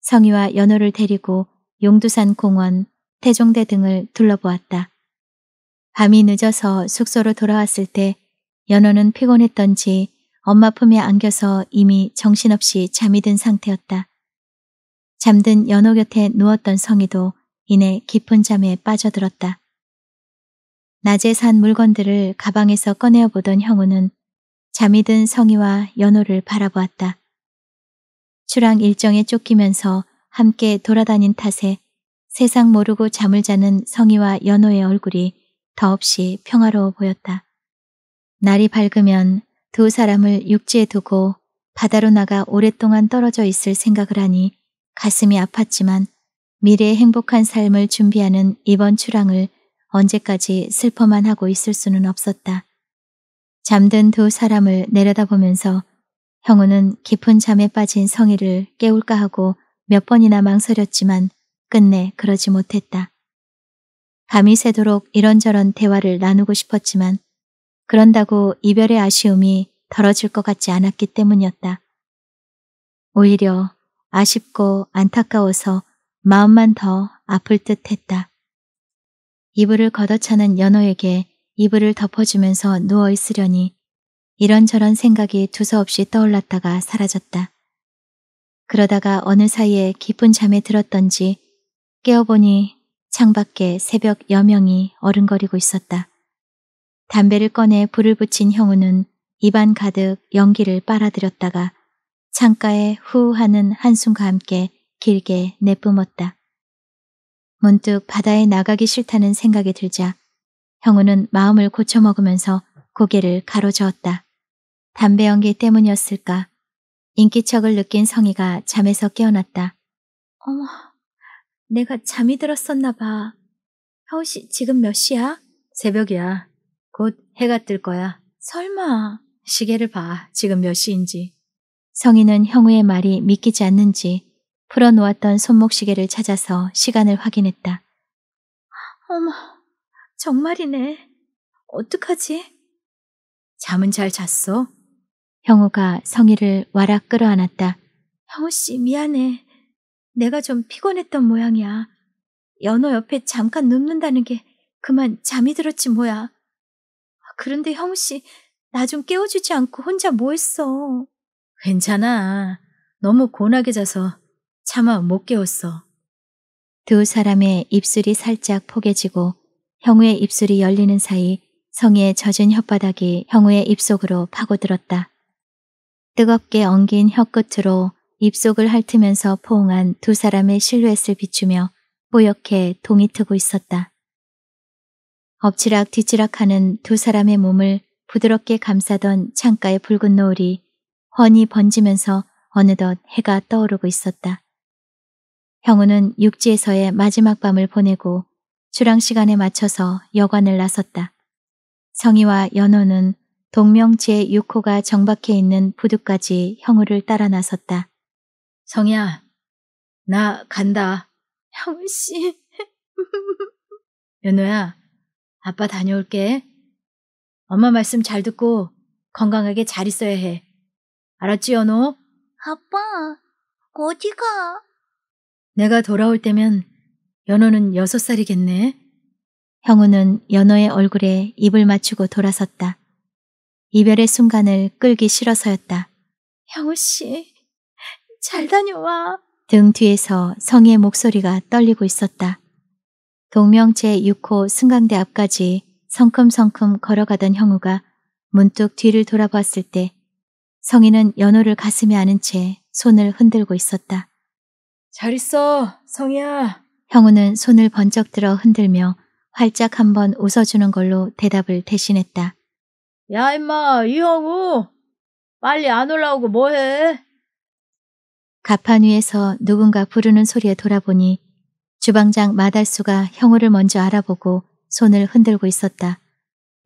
성희와 연호를 데리고 용두산 공원, 태종대 등을 둘러보았다. 밤이 늦어서 숙소로 돌아왔을 때 연호는 피곤했던지 엄마 품에 안겨서 이미 정신없이 잠이 든 상태였다. 잠든 연호 곁에 누웠던 성희도 이내 깊은 잠에 빠져들었다. 낮에 산 물건들을 가방에서 꺼내어 보던 형우는 잠이 든 성희와 연호를 바라보았다. 출항 일정에 쫓기면서 함께 돌아다닌 탓에 세상 모르고 잠을 자는 성희와 연호의 얼굴이 더없이 평화로워 보였다. 날이 밝으면 두 사람을 육지에 두고 바다로 나가 오랫동안 떨어져 있을 생각을 하니 가슴이 아팠지만 미래의 행복한 삶을 준비하는 이번 출항을 언제까지 슬퍼만 하고 있을 수는 없었다. 잠든 두 사람을 내려다보면서 형우는 깊은 잠에 빠진 성희를 깨울까 하고 몇 번이나 망설였지만 끝내 그러지 못했다. 밤이 새도록 이런저런 대화를 나누고 싶었지만 그런다고 이별의 아쉬움이 덜어질 것 같지 않았기 때문이었다. 오히려 아쉽고 안타까워서 마음만 더 아플 듯 했다. 이불을 걷어차는 연호에게 이불을 덮어주면서 누워있으려니 이런저런 생각이 두서없이 떠올랐다가 사라졌다. 그러다가 어느 사이에 깊은 잠에 들었던지 깨어보니 창밖에 새벽 여명이 어른거리고 있었다. 담배를 꺼내 불을 붙인 형우는 입안 가득 연기를 빨아들였다가 창가에 후 하는 한숨과 함께 길게 내뿜었다. 문득 바다에 나가기 싫다는 생각이 들자 형우는 마음을 고쳐먹으면서 고개를 가로저었다. 담배 연기 때문이었을까? 인기척을 느낀 성희가 잠에서 깨어났다. 어머, 내가 잠이 들었었나 봐. 하우씨 지금 몇 시야? 새벽이야. 곧 해가 뜰 거야. 설마. 시계를 봐. 지금 몇 시인지. 성인은 형우의 말이 믿기지 않는지 풀어놓았던 손목시계를 찾아서 시간을 확인했다. 어머, 정말이네. 어떡하지? 잠은 잘 잤어? 형우가 성희를 와락 끌어안았다. 형우씨, 미안해. 내가 좀 피곤했던 모양이야. 연호 옆에 잠깐 눕는다는 게 그만 잠이 들었지 뭐야. 그런데 형 씨, 나 좀 깨워주지 않고 혼자 뭐 했어? 괜찮아. 너무 곤하게 자서 차마 못 깨웠어. 두 사람의 입술이 살짝 포개지고 형우의 입술이 열리는 사이 성희의 젖은 혓바닥이 형우의 입속으로 파고들었다. 뜨겁게 엉긴 혀끝으로 입속을 핥으면서 포옹한 두 사람의 실루엣을 비추며 뽀얗게 동이 트고 있었다. 엎치락 뒤치락하는 두 사람의 몸을 부드럽게 감싸던 창가의 붉은 노을이 훤히 번지면서 어느덧 해가 떠오르고 있었다. 형우는 육지에서의 마지막 밤을 보내고 출항 시간에 맞춰서 여관을 나섰다. 성희와 연호는 동명지의 6호가 정박해 있는 부두까지 형우를 따라 나섰다. 성희야, 나 간다. 형우씨. 연호야, 아빠 다녀올게. 엄마 말씀 잘 듣고 건강하게 잘 있어야 해. 알았지, 연호? 아빠, 어디 가? 내가 돌아올 때면 연호는 여섯 살이겠네. 형우는 연호의 얼굴에 입을 맞추고 돌아섰다. 이별의 순간을 끌기 싫어서였다. 형우씨, 잘 다녀와. 등 뒤에서 성의 목소리가 떨리고 있었다. 동명체 6호 승강대 앞까지 성큼성큼 걸어가던 형우가 문득 뒤를 돌아봤을 때 성희는 연호를 가슴에 안은 채 손을 흔들고 있었다. 잘 있어, 성희야. 형우는 손을 번쩍 들어 흔들며 활짝 한번 웃어주는 걸로 대답을 대신했다. 야 임마 이형우 빨리 안 올라오고 뭐해? 가판 위에서 누군가 부르는 소리에 돌아보니 주방장 마달수가 형우를 먼저 알아보고 손을 흔들고 있었다.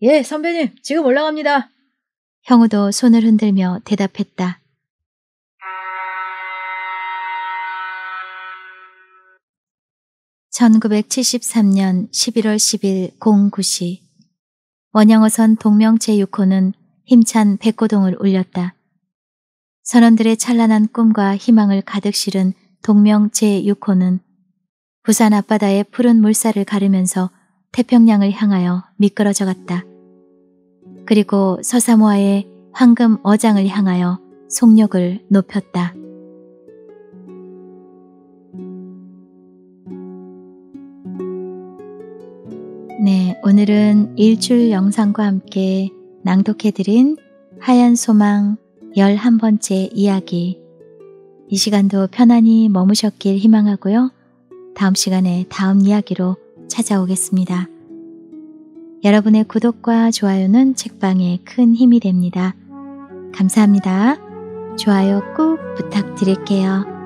예, 선배님, 지금 올라갑니다. 형우도 손을 흔들며 대답했다. (1973년 11월 10일 09시) 원영어선 동명제 6호는 힘찬 백고동을 울렸다. 선원들의 찬란한 꿈과 희망을 가득 실은 동명 제6호는 부산 앞바다의 푸른 물살을 가르면서 태평양을 향하여 미끄러져 갔다. 그리고 서사모아의 황금 어장을 향하여 속력을 높였다. 네, 오늘은 일출 영상과 함께 낭독해드린 하얀 소망 11번째 이야기. 이 시간도 편안히 머무셨길 희망하고요. 다음 시간에 다음 이야기로 찾아오겠습니다. 여러분의 구독과 좋아요는 책방에 큰 힘이 됩니다. 감사합니다. 좋아요 꼭 부탁드릴게요.